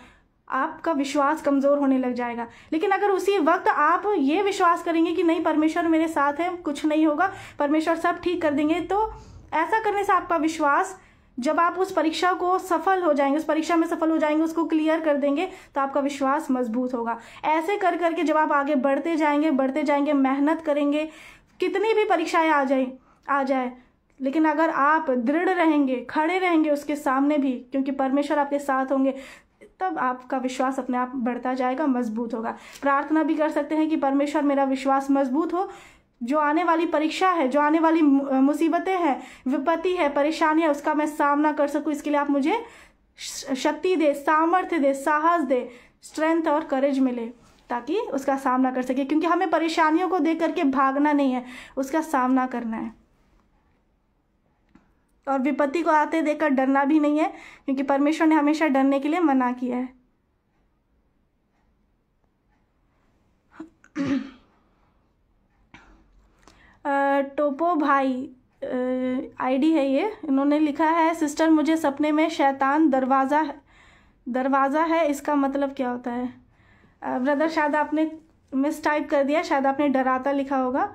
आपका विश्वास कमज़ोर होने लग जाएगा लेकिन अगर उसी वक्त आप ये विश्वास करेंगे कि नहीं परमेश्वर मेरे साथ है कुछ नहीं होगा परमेश्वर सब ठीक कर देंगे तो ऐसा करने से आपका विश्वास जब आप उस परीक्षा को सफल हो जाएंगे उस परीक्षा में सफल हो जाएंगे उसको क्लियर कर देंगे तो आपका विश्वास मजबूत होगा ऐसे कर करके जब आप आगे बढ़ते जाएंगे बढ़ते जाएंगे मेहनत करेंगे कितनी भी परीक्षाएं आ जाए आ जाए लेकिन अगर आप दृढ़ रहेंगे खड़े रहेंगे उसके सामने भी क्योंकि परमेश्वर आपके साथ होंगे तब आपका विश्वास अपने आप बढ़ता जाएगा मजबूत होगा प्रार्थना भी कर सकते हैं कि परमेश्वर मेरा विश्वास मजबूत हो जो आने वाली परीक्षा है जो आने वाली मुसीबतें हैं विपत्ति है परेशानी है उसका मैं सामना कर सकूं इसके लिए आप मुझे शक्ति दे सामर्थ्य दे साहस दे स्ट्रेंथ और करेज मिले ताकि उसका सामना कर सके क्योंकि हमें परेशानियों को देख करके भागना नहीं है उसका सामना करना है और विपत्ति को आते देखकर डरना भी नहीं है क्योंकि परमेश्वर ने हमेशा डरने के लिए मना किया है टोपो भाई आईडी है ये इन्होंने लिखा है सिस्टर मुझे सपने में शैतान दरवाज़ा दरवाज़ा है इसका मतलब क्या होता है ब्रदर शायद आपने मिस टाइप कर दिया शायद आपने डराता लिखा होगा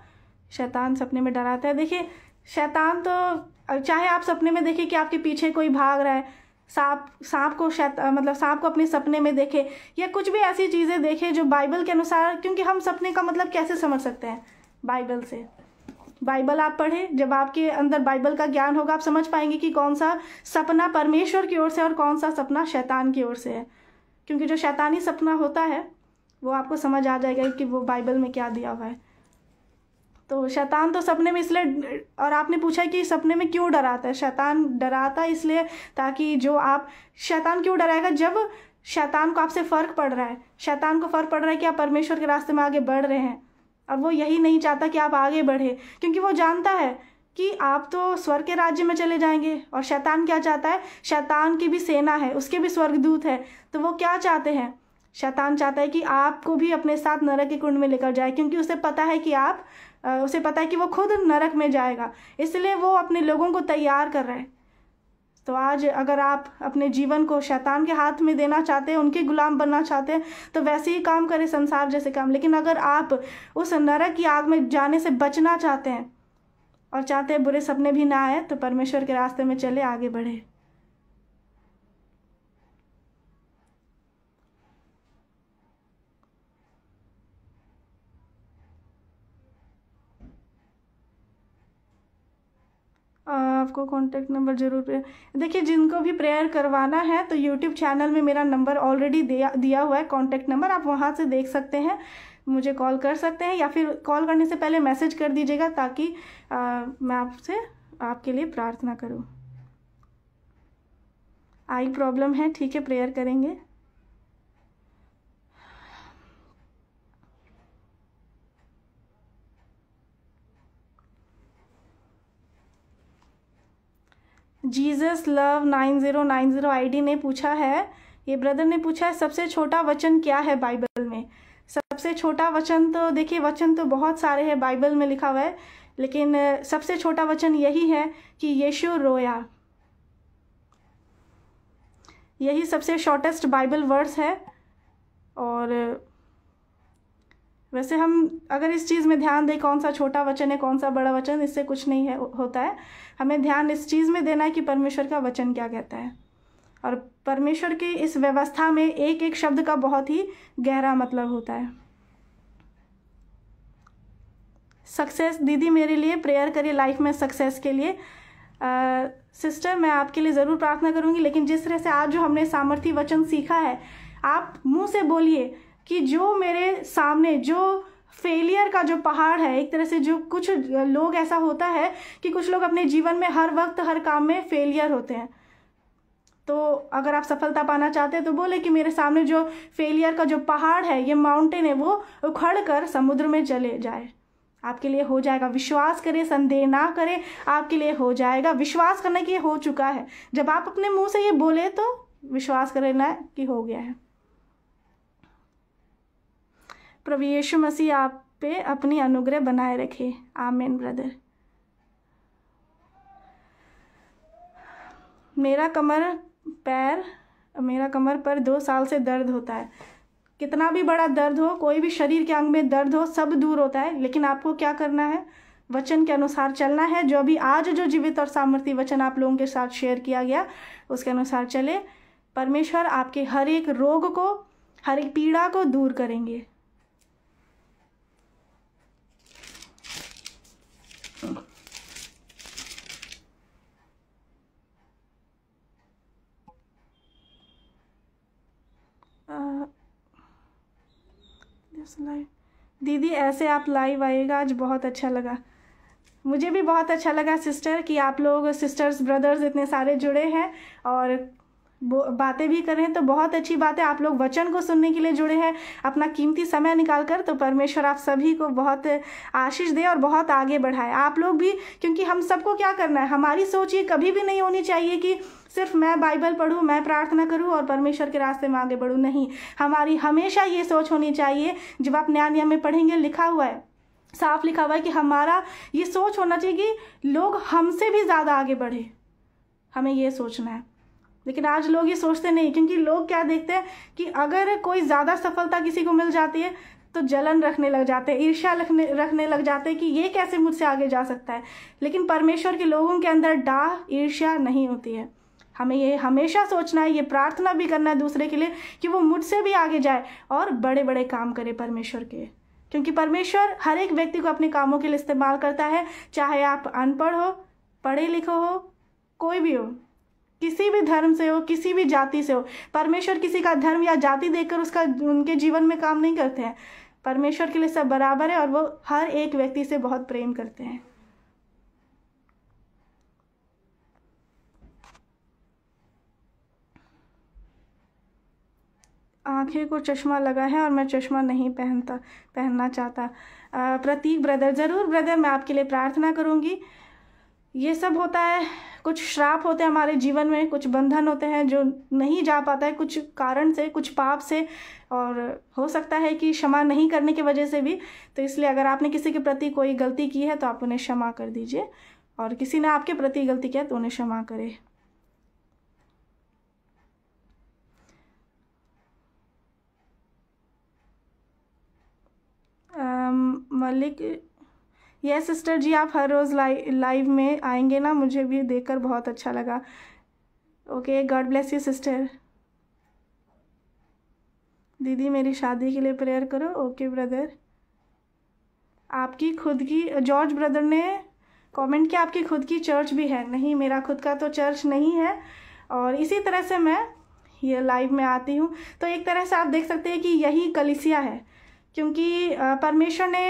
शैतान सपने में डराता है देखिए शैतान तो चाहे आप सपने में देखें कि आपके पीछे कोई भाग रहा है सांप सांप को शैत मतलब सांप को अपने सपने में देखे या कुछ भी ऐसी चीज़ें देखें जो बाइबल के अनुसार क्योंकि हम सपने का मतलब कैसे समझ सकते हैं बाइबल से बाइबल आप पढ़ें जब आपके अंदर बाइबल का ज्ञान होगा आप समझ पाएंगे कि कौन सा सपना परमेश्वर की ओर से और कौन सा सपना शैतान की ओर से है क्योंकि जो शैतानी सपना होता है वो आपको समझ आ जाएगा कि वो बाइबल में क्या दिया हुआ है तो शैतान तो सपने में इसलिए और आपने पूछा कि सपने में क्यों डराता है शैतान डराता है इसलिए ताकि जो आप शैतान क्यों डराएगा जब शैतान को आपसे फ़र्क पड़ रहा है शैतान को फ़र्क पड़ रहा है कि आप परमेश्वर के रास्ते में आगे बढ़ रहे हैं अब वो यही नहीं चाहता कि आप आगे बढ़े क्योंकि वो जानता है कि आप तो स्वर्ग के राज्य में चले जाएंगे और शैतान क्या चाहता है शैतान की भी सेना है उसके भी स्वर्गदूत है तो वो क्या चाहते हैं शैतान चाहता है कि आपको भी अपने साथ नरक के कुंड में लेकर जाए क्योंकि उसे पता है कि आप उसे पता है कि वो खुद नरक में जाएगा इसलिए वो अपने लोगों को तैयार कर रहे हैं तो आज अगर आप अपने जीवन को शैतान के हाथ में देना चाहते हैं उनके गुलाम बनना चाहते हैं तो वैसे ही काम करें संसार जैसे काम लेकिन अगर आप उस नरक की आग में जाने से बचना चाहते हैं और चाहते हैं बुरे सपने भी ना आए तो परमेश्वर के रास्ते में चले आगे बढ़े आपको कॉन्टैक्ट नंबर जरूर देखिए जिनको भी प्रेयर करवाना है तो यूट्यूब चैनल में मेरा नंबर ऑलरेडी दिया दिया हुआ है कॉन्टैक्ट नंबर आप वहाँ से देख सकते हैं मुझे कॉल कर सकते हैं या फिर कॉल करने से पहले मैसेज कर दीजिएगा ताकि आ, मैं आपसे आपके लिए प्रार्थना करूँ आई प्रॉब्लम है ठीक है प्रेयर करेंगे Jesus love nine zero nine zero I ने पूछा है ये ब्रदर ने पूछा है सबसे छोटा वचन क्या है बाइबल में सबसे छोटा वचन तो देखिए वचन तो बहुत सारे हैं बाइबल में लिखा हुआ है लेकिन सबसे छोटा वचन यही है कि यीशु रोया यही सबसे शॉर्टेस्ट बाइबल वर्ड्स है और वैसे हम अगर इस चीज़ में ध्यान दें कौन सा छोटा वचन है कौन सा बड़ा वचन इससे कुछ नहीं है होता है हमें ध्यान इस चीज़ में देना है कि परमेश्वर का वचन क्या कहता है और परमेश्वर की इस व्यवस्था में एक एक शब्द का बहुत ही गहरा मतलब होता है सक्सेस दीदी मेरे लिए प्रेयर करिए लाइफ में सक्सेस के लिए आ, सिस्टर मैं आपके लिए ज़रूर प्रार्थना करूंगी लेकिन जिस तरह से आज जो हमने सामर्थ्य वचन सीखा है आप मुंह से बोलिए कि जो मेरे सामने जो फेलियर का जो पहाड़ है एक तरह से जो कुछ लोग ऐसा होता है कि कुछ लोग अपने जीवन में हर वक्त हर काम में फेलियर होते हैं तो अगर आप सफलता पाना चाहते हैं तो बोले कि मेरे सामने जो फेलियर का जो पहाड़ है ये माउंटेन है वो उखड़ कर समुद्र में चले जाए आपके लिए हो जाएगा विश्वास करें संदेह ना करें आपके लिए हो जाएगा विश्वास करना कि ये हो चुका है जब आप अपने मुंह से ये बोले तो विश्वास करें ना कि हो गया है प्रभु यीशु मसीह आप पे अपनी अनुग्रह बनाए रखे आमेन ब्रदर मेरा कमर पैर मेरा कमर पर दो साल से दर्द होता है कितना भी बड़ा दर्द हो कोई भी शरीर के अंग में दर्द हो सब दूर होता है लेकिन आपको क्या करना है वचन के अनुसार चलना है जो अभी आज जो जीवित और सामर्थ्य वचन आप लोगों के साथ शेयर किया गया उसके अनुसार चले परमेश्वर आपके हर एक रोग को हर एक पीड़ा को दूर करेंगे लाइव दीदी ऐसे आप लाइव आएगा आज बहुत अच्छा लगा मुझे भी बहुत अच्छा लगा सिस्टर कि आप लोग सिस्टर्स ब्रदर्स इतने सारे जुड़े हैं और बातें भी करें तो बहुत अच्छी बात है आप लोग वचन को सुनने के लिए जुड़े हैं अपना कीमती समय निकाल कर तो परमेश्वर आप सभी को बहुत आशीष दे और बहुत आगे बढ़ाए आप लोग भी क्योंकि हम सबको क्या करना है हमारी सोच ये कभी भी नहीं होनी चाहिए कि सिर्फ मैं बाइबल पढ़ूँ मैं प्रार्थना करूँ और परमेश्वर के रास्ते में आगे बढ़ूँ नहीं हमारी हमेशा ये सोच होनी चाहिए जब आप न्याय में पढ़ेंगे लिखा हुआ है साफ लिखा हुआ है कि हमारा ये सोच होना चाहिए कि लोग हमसे भी ज़्यादा आगे बढ़े हमें ये सोचना है लेकिन आज लोग ये सोचते नहीं क्योंकि लोग क्या देखते हैं कि अगर कोई ज़्यादा सफलता किसी को मिल जाती है तो जलन रखने लग जाते हैं ईर्ष्या रखने रखने लग जाते हैं कि ये कैसे मुझसे आगे जा सकता है लेकिन परमेश्वर के लोगों के अंदर डाह ईर्ष्या नहीं होती है हमें ये हमेशा सोचना है ये प्रार्थना भी करना है दूसरे के लिए कि वो मुझसे भी आगे जाए और बड़े बड़े काम करे परमेश्वर के क्योंकि परमेश्वर हर एक व्यक्ति को अपने कामों के लिए इस्तेमाल करता है चाहे आप अनपढ़ हो पढ़े लिखे हो कोई भी हो किसी भी धर्म से हो किसी भी जाति से हो परमेश्वर किसी का धर्म या जाति देखकर उसका उनके जीवन में काम नहीं करते हैं परमेश्वर के लिए सब बराबर है और वो हर एक व्यक्ति से बहुत प्रेम करते हैं आंखें को चश्मा लगा है और मैं चश्मा नहीं पहनता पहनना चाहता प्रतीक ब्रदर ज़रूर ब्रदर मैं आपके लिए प्रार्थना करूंगी ये सब होता है कुछ श्राप होते हैं हमारे जीवन में कुछ बंधन होते हैं जो नहीं जा पाता है कुछ कारण से कुछ पाप से और हो सकता है कि क्षमा नहीं करने की वजह से भी तो इसलिए अगर आपने किसी के प्रति कोई गलती की है तो आप उन्हें क्षमा कर दीजिए और किसी ने आपके प्रति गलती किया तो उन्हें क्षमा करें Malik yes yes, sister ji आप हर रोज़ लाइ लाइव में आएंगे ना मुझे भी देखकर बहुत अच्छा लगा okay God bless you sister दीदी मेरी शादी के लिए प्रेयर करो ओके ब्रदर आपकी खुद की जॉर्ज ब्रदर ने कमेंट किया आपकी खुद की चर्च भी है नहीं मेरा खुद का तो चर्च नहीं है और इसी तरह से मैं ये लाइव में आती हूँ तो एक तरह से आप देख सकते हैं कि यही कलिसिया है क्योंकि परमेश्वर ने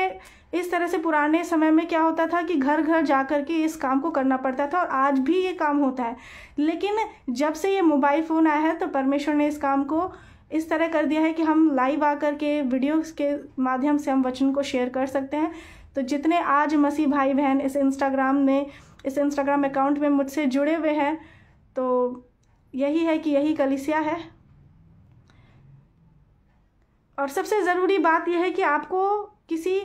इस तरह से पुराने समय में क्या होता था कि घर घर जा कर के इस काम को करना पड़ता था और आज भी ये काम होता है लेकिन जब से ये मोबाइल फ़ोन आया है तो परमेश्वर ने इस काम को इस तरह कर दिया है कि हम लाइव आकर के वीडियोस के माध्यम से हम वचन को शेयर कर सकते हैं तो जितने आज मसीह भाई बहन इस इंस्टाग्राम में इस इंस्टाग्राम अकाउंट में मुझसे जुड़े हुए हैं तो यही है कि यही कलिसिया है और सबसे ज़रूरी बात यह है कि आपको किसी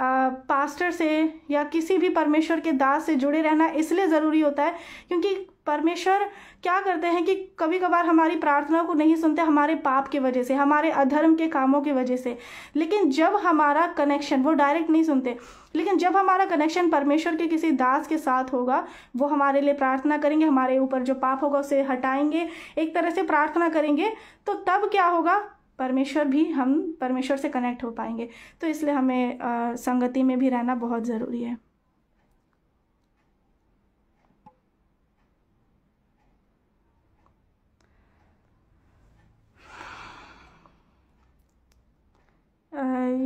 पास्टर से या किसी भी परमेश्वर के दास से जुड़े रहना इसलिए ज़रूरी होता है क्योंकि परमेश्वर क्या करते हैं कि कभी कभार हमारी प्रार्थना को नहीं सुनते हमारे पाप की वजह से हमारे अधर्म के कामों की वजह से लेकिन जब हमारा कनेक्शन वो डायरेक्ट नहीं सुनते लेकिन जब हमारा कनेक्शन परमेश्वर के किसी दास के साथ होगा वो हमारे लिए प्रार्थना करेंगे हमारे ऊपर जो पाप होगा उसे हटाएंगे एक तरह से प्रार्थना करेंगे तो तब क्या होगा परमेश्वर भी हम परमेश्वर से कनेक्ट हो पाएंगे तो इसलिए हमें आ, संगति में भी रहना बहुत ज़रूरी है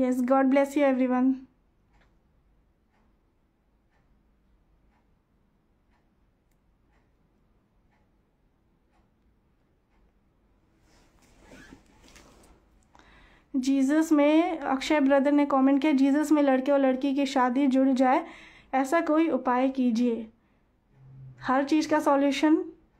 yes god bless you everyone Jesus में अक्षय ब्रदर ने कमेंट किया जीसस में लड़के और लड़की की शादी जुड़ जाए ऐसा कोई उपाय कीजिए हर चीज़ का सॉल्यूशन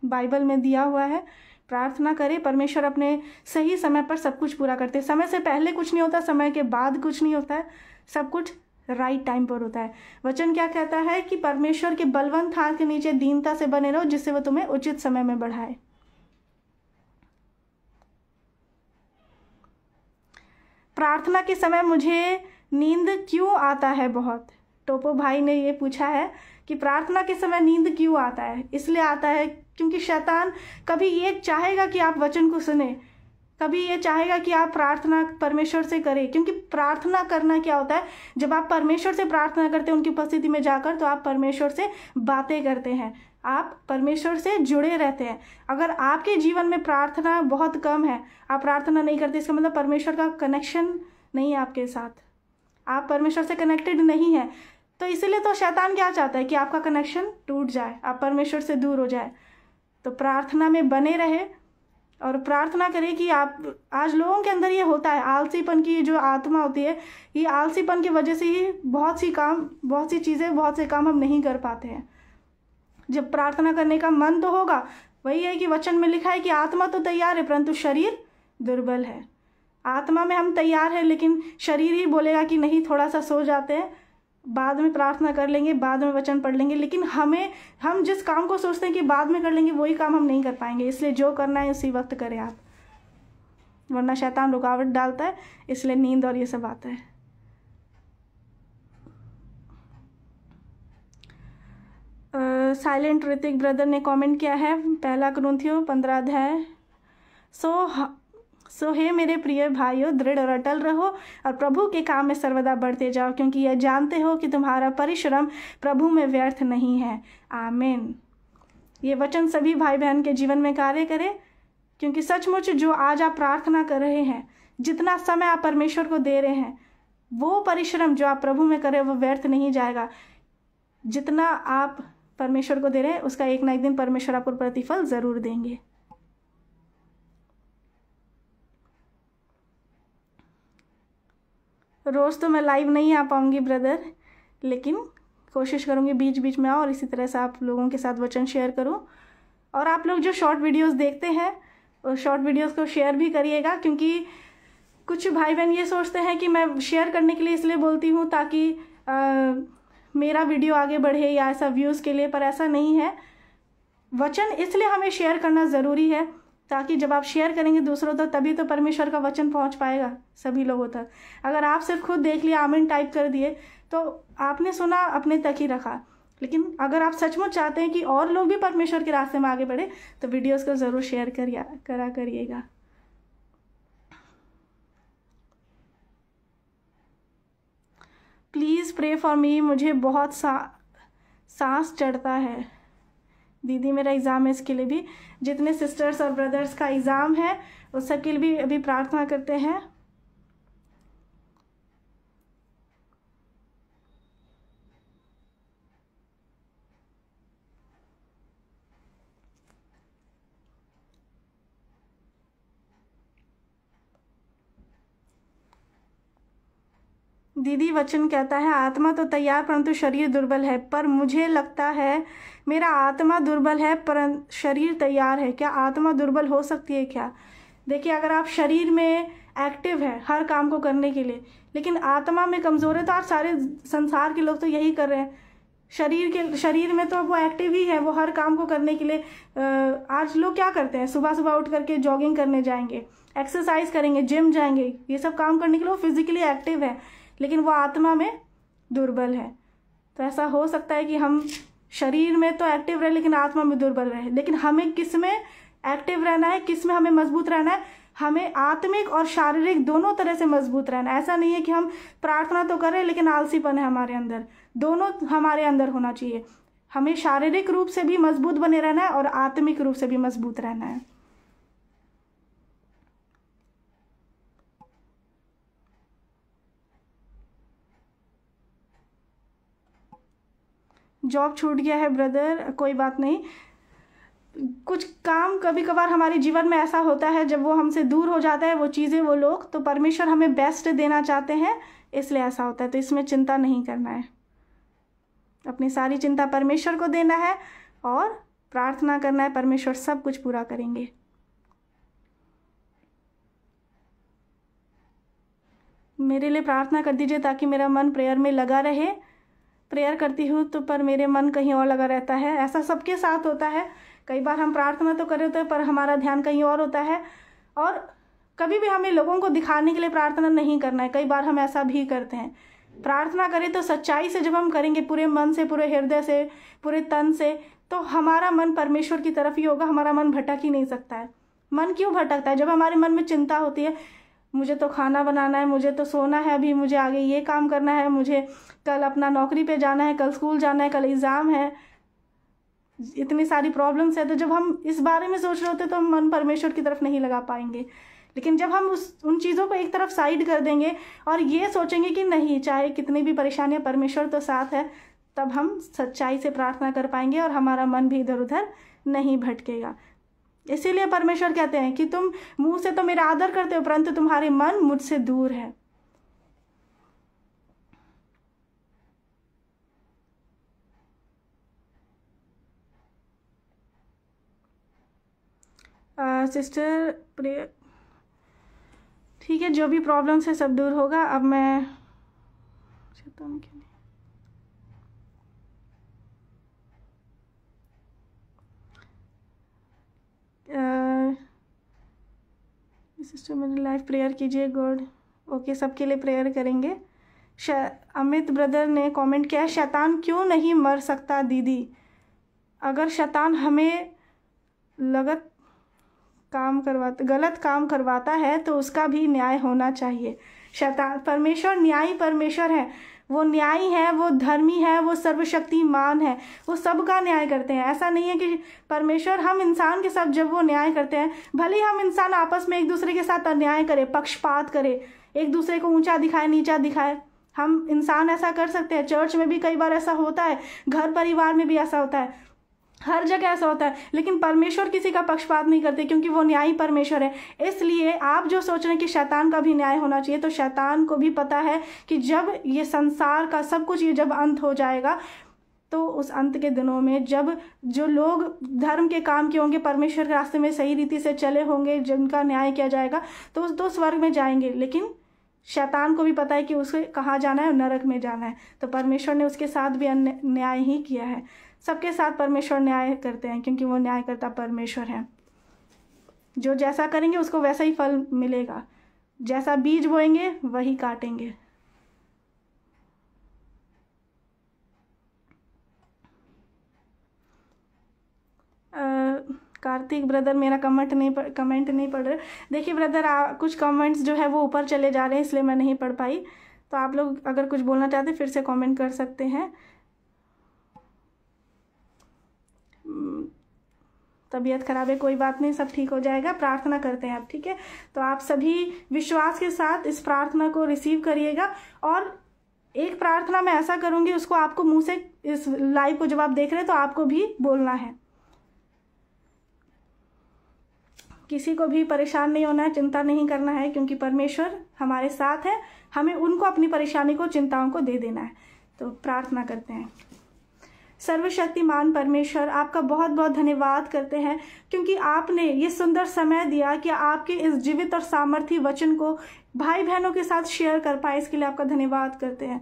बाइबल में दिया हुआ है प्रार्थना करें परमेश्वर अपने सही समय पर सब कुछ पूरा करते समय से पहले कुछ नहीं होता समय के बाद कुछ नहीं होता है सब कुछ राइट टाइम पर होता है वचन क्या कहता है कि परमेश्वर के बलवंत हाथ के नीचे दीनता से बने रहो जिससे वो तुम्हें उचित समय में बढ़ाए प्रार्थना के समय मुझे नींद क्यों आता है बहुत टोपो भाई ने ये पूछा है कि प्रार्थना के समय नींद क्यों आता है इसलिए आता है क्योंकि शैतान कभी ये चाहेगा कि आप वचन को सुने कभी ये चाहेगा कि आप प्रार्थना परमेश्वर से करें क्योंकि प्रार्थना करना क्या होता है जब आप परमेश्वर से प्रार्थना करते हैं उनकी उपस्थिति में जाकर तो आप परमेश्वर से बातें करते हैं आप परमेश्वर से जुड़े रहते हैं अगर आपके जीवन में प्रार्थना बहुत कम है आप प्रार्थना नहीं करते इसका मतलब परमेश्वर का कनेक्शन नहीं है आपके साथ आप परमेश्वर से कनेक्टेड नहीं हैं तो इसीलिए तो शैतान क्या चाहता है कि आपका कनेक्शन टूट जाए आप परमेश्वर से दूर हो जाए तो प्रार्थना में बने रहे और प्रार्थना करें कि आप आज लोगों के अंदर ये होता है आलसीपन की जो आत्मा होती है ये आलसीपन की वजह से ही बहुत सी काम बहुत सी चीज़ें बहुत से काम हम नहीं कर पाते हैं जब प्रार्थना करने का मन तो होगा वही है कि वचन में लिखा है कि आत्मा तो तैयार है परंतु शरीर दुर्बल है आत्मा में हम तैयार हैं लेकिन शरीर ही बोलेगा कि नहीं थोड़ा सा सो जाते हैं बाद में प्रार्थना कर लेंगे बाद में वचन पढ़ लेंगे लेकिन हमें हम जिस काम को सोचते हैं कि बाद में कर लेंगे वही काम हम नहीं कर पाएंगे इसलिए जो करना है उसी वक्त करें आप वरना शैतान रुकावट डालता है इसलिए नींद और ये सब आता है साइलेंट ऋतिक ब्रदर ने कमेंट किया है पहला क्रंथियो पंद्रह अध्याय सो सो हे मेरे प्रिय भाइयों दृढ़ और अटल रहो और प्रभु के काम में सर्वदा बढ़ते जाओ क्योंकि यह जानते हो कि तुम्हारा परिश्रम प्रभु में व्यर्थ नहीं है आमेन ये वचन सभी भाई बहन के जीवन में कार्य करे क्योंकि सचमुच जो आज आप प्रार्थना कर रहे हैं जितना समय आप परमेश्वर को दे रहे हैं वो परिश्रम जो आप प्रभु में करें वो व्यर्थ नहीं जाएगा जितना आप परमेश्वर को दे रहे हैं उसका एक ना एक दिन परमेश्वर आपको प्रतिफल ज़रूर देंगे रोज़ तो मैं लाइव नहीं आ पाऊंगी ब्रदर लेकिन कोशिश करूँगी बीच बीच में आओ और इसी तरह से आप लोगों के साथ वचन शेयर करूँ और आप लोग जो शॉर्ट वीडियोस देखते हैं उस शॉर्ट वीडियोस को शेयर भी करिएगा क्योंकि कुछ भाई बहन ये सोचते हैं कि मैं शेयर करने के लिए इसलिए बोलती हूँ ताकि आ, मेरा वीडियो आगे बढ़े या ऐसा व्यूज़ के लिए पर ऐसा नहीं है वचन इसलिए हमें शेयर करना ज़रूरी है ताकि जब आप शेयर करेंगे दूसरों तक तभी तो परमेश्वर का वचन पहुंच पाएगा सभी लोगों तक अगर आप सिर्फ खुद देख लिया आमिन टाइप कर दिए तो आपने सुना अपने तक ही रखा लेकिन अगर आप सचमुच चाहते हैं कि और लोग भी परमेश्वर के रास्ते में आगे बढ़े तो वीडियोज़ को ज़रूर शेयर करिया करा करिएगा प्लीज़ प्रे फॉर मी मुझे बहुत सा सांस चढ़ता है दीदी मेरा एग्ज़ाम है इसके लिए भी जितने सिस्टर्स और ब्रदर्स का एग्ज़ाम है उस सब के लिए भी अभी प्रार्थना करते हैं दीदी वचन कहता है आत्मा तो तैयार परंतु शरीर दुर्बल है पर मुझे लगता है मेरा आत्मा दुर्बल है पर शरीर तैयार है क्या आत्मा दुर्बल हो सकती है क्या देखिए अगर आप शरीर में एक्टिव है हर काम को करने के लिए लेकिन आत्मा में कमज़ोर है तो आप सारे संसार के लोग तो यही कर रहे हैं शरीर के शरीर में तो वो एक्टिव ही है वो हर काम को करने के लिए आज लोग क्या करते हैं सुबह सुबह उठ करके जॉगिंग करने जाएंगे एक्सरसाइज करेंगे जिम जाएंगे ये सब काम करने के लिए वो फिजिकली एक्टिव है लेकिन वो आत्मा में दुर्बल है तो ऐसा हो सकता है कि हम शरीर में तो एक्टिव रहे लेकिन आत्मा में दुर्बल रहे लेकिन हमें किस में एक्टिव रहना है किस में हमें मजबूत रहना है हमें आत्मिक और शारीरिक दोनों तरह से मजबूत रहना ऐसा नहीं है कि हम प्रार्थना तो करें लेकिन आलसीपन है हमारे अंदर दोनों हमारे अंदर होना चाहिए हमें शारीरिक रूप से भी मजबूत बने रहना है और आत्मिक रूप से भी मजबूत रहना है जॉब छूट गया है ब्रदर कोई बात नहीं कुछ काम कभी कभार हमारे जीवन में ऐसा होता है जब वो हमसे दूर हो जाता है वो चीज़ें वो लोग तो परमेश्वर हमें बेस्ट देना चाहते हैं इसलिए ऐसा होता है तो इसमें चिंता नहीं करना है अपनी सारी चिंता परमेश्वर को देना है और प्रार्थना करना है परमेश्वर सब कुछ पूरा करेंगे मेरे लिए प्रार्थना कर दीजिए ताकि मेरा मन प्रेयर में लगा रहे प्रेयर करती हूँ तो पर मेरे मन कहीं और लगा रहता है ऐसा सबके साथ होता है कई बार हम प्रार्थना तो करें होते हैं पर हमारा ध्यान कहीं और होता है और कभी भी हमें लोगों को दिखाने के लिए प्रार्थना नहीं करना है कई बार हम ऐसा भी करते हैं प्रार्थना करें तो सच्चाई से जब हम करेंगे पूरे मन से पूरे हृदय से पूरे तन से तो हमारा मन परमेश्वर की तरफ ही होगा हमारा मन भटक ही नहीं सकता है मन क्यों भटकता है जब हमारे मन में चिंता होती है मुझे तो खाना बनाना है मुझे तो सोना है अभी मुझे आगे ये काम करना है मुझे कल अपना नौकरी पे जाना है कल स्कूल जाना है कल एग्ज़ाम है इतनी सारी प्रॉब्लम्स है तो जब हम इस बारे में सोच रहे होते तो हम मन परमेश्वर की तरफ नहीं लगा पाएंगे लेकिन जब हम उस उन चीज़ों को एक तरफ साइड कर देंगे और ये सोचेंगे कि नहीं चाहे कितनी भी परेशानियाँ परमेश्वर तो साथ है तब हम सच्चाई से प्रार्थना कर पाएंगे और हमारा मन भी इधर उधर नहीं भटकेगा इसीलिए परमेश्वर कहते हैं कि तुम मुंह से तो मेरा आदर करते हो परंतु तुम्हारे मन मुझसे दूर है सिस्टर प्रिय ठीक है जो भी प्रॉब्लम्स है सब दूर होगा अब मैं सिस्टर मेरी लाइफ प्रेयर कीजिए गॉड ओके सबके लिए प्रेयर करेंगे अमित ब्रदर ने कमेंट किया शैतान क्यों नहीं मर सकता दीदी अगर शैतान हमें लगत काम करवाता गलत काम करवाता है तो उसका भी न्याय होना चाहिए शैतान परमेश्वर न्यायी परमेश्वर है वो न्यायी है वो धर्मी है वो सर्वशक्तिमान है वो सबका न्याय करते हैं ऐसा नहीं है कि परमेश्वर हम इंसान के साथ जब वो न्याय करते हैं भले ही हम इंसान आपस में एक दूसरे के साथ अन्याय करें पक्षपात करें एक दूसरे को ऊंचा दिखाए नीचा दिखाए हम इंसान ऐसा कर सकते हैं चर्च में भी कई बार ऐसा होता है घर परिवार में भी ऐसा होता है हर जगह ऐसा होता है लेकिन परमेश्वर किसी का पक्षपात नहीं करते क्योंकि वो न्यायी परमेश्वर है इसलिए आप जो सोच रहे हैं कि शैतान का भी न्याय होना चाहिए तो शैतान को भी पता है कि जब ये संसार का सब कुछ ये जब अंत हो जाएगा तो उस अंत के दिनों में जब जो लोग धर्म के काम के होंगे परमेश्वर के रास्ते में सही रीति से चले होंगे जिनका न्याय किया जाएगा तो उस दो स्वर्ग में जाएंगे लेकिन शैतान को भी पता है कि उसे कहाँ जाना है और नरक में जाना है तो परमेश्वर ने उसके साथ भी न्याय ही किया है सबके साथ परमेश्वर न्याय करते हैं क्योंकि वो न्यायकर्ता परमेश्वर हैं जो जैसा करेंगे उसको वैसा ही फल मिलेगा जैसा बीज बोएंगे वही काटेंगे कार्तिक ब्रदर मेरा कमेंट नहीं पढ़ कमेंट नहीं पढ़ रहे देखिए ब्रदर आ, कुछ कमेंट्स जो है वो ऊपर चले जा रहे हैं इसलिए मैं नहीं पढ़ पाई तो आप लोग अगर कुछ बोलना चाहते फिर से कमेंट कर सकते हैं हम्म, तबीयत खराब है कोई बात नहीं सब ठीक हो जाएगा प्रार्थना करते हैं आप ठीक है तो आप सभी विश्वास के साथ इस प्रार्थना को रिसीव करिएगा और एक प्रार्थना मैं ऐसा करूंगी उसको आपको मुंह से इस लाइव को जब आप देख रहे हैं तो आपको भी बोलना है किसी को भी परेशान नहीं होना है चिंता नहीं करना है क्योंकि परमेश्वर हमारे साथ है हमें उनको अपनी परेशानी को चिंताओं को दे देना है तो प्रार्थना करते हैं सर्वशक्तिमान परमेश्वर आपका बहुत बहुत धन्यवाद करते हैं क्योंकि आपने ये सुंदर समय दिया कि आपके इस जीवित और सामर्थ्य वचन को भाई बहनों के साथ शेयर कर पाए इसके लिए आपका धन्यवाद करते हैं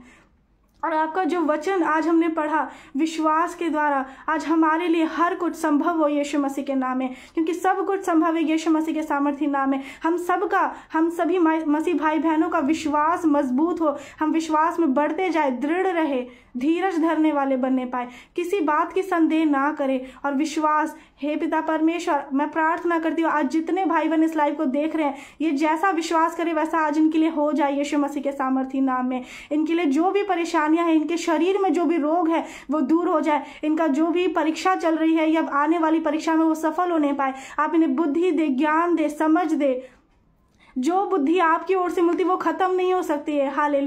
और आपका जो वचन आज हमने पढ़ा विश्वास के द्वारा आज हमारे लिए हर कुछ संभव हो यीशु मसीह के नाम है क्योंकि सब कुछ संभव है यीशु मसीह के सामर्थ्य नाम है हम सब का हम सभी मसीह भाई बहनों का विश्वास मजबूत हो हम विश्वास में बढ़ते जाए दृढ़ रहे धीरज धरने वाले बनने पाए किसी बात की संदेह ना करें और विश्वास हे पिता परमेश्वर मैं प्रार्थना करती हूँ आज जितने भाई बहन इस लाइव को देख रहे हैं ये जैसा विश्वास करे वैसा आज इनके लिए हो जाए यीशु मसीह के सामर्थी नाम में इनके लिए जो भी परेशानियां हैं इनके शरीर में जो भी रोग है वो दूर हो जाए इनका जो भी परीक्षा चल रही है या आने वाली परीक्षा में वो सफल होने पाए आप इन्हें बुद्धि दे ज्ञान दे समझ दे जो बुद्धि आपकी ओर से मिलती वो खत्म नहीं हो सकती है हाले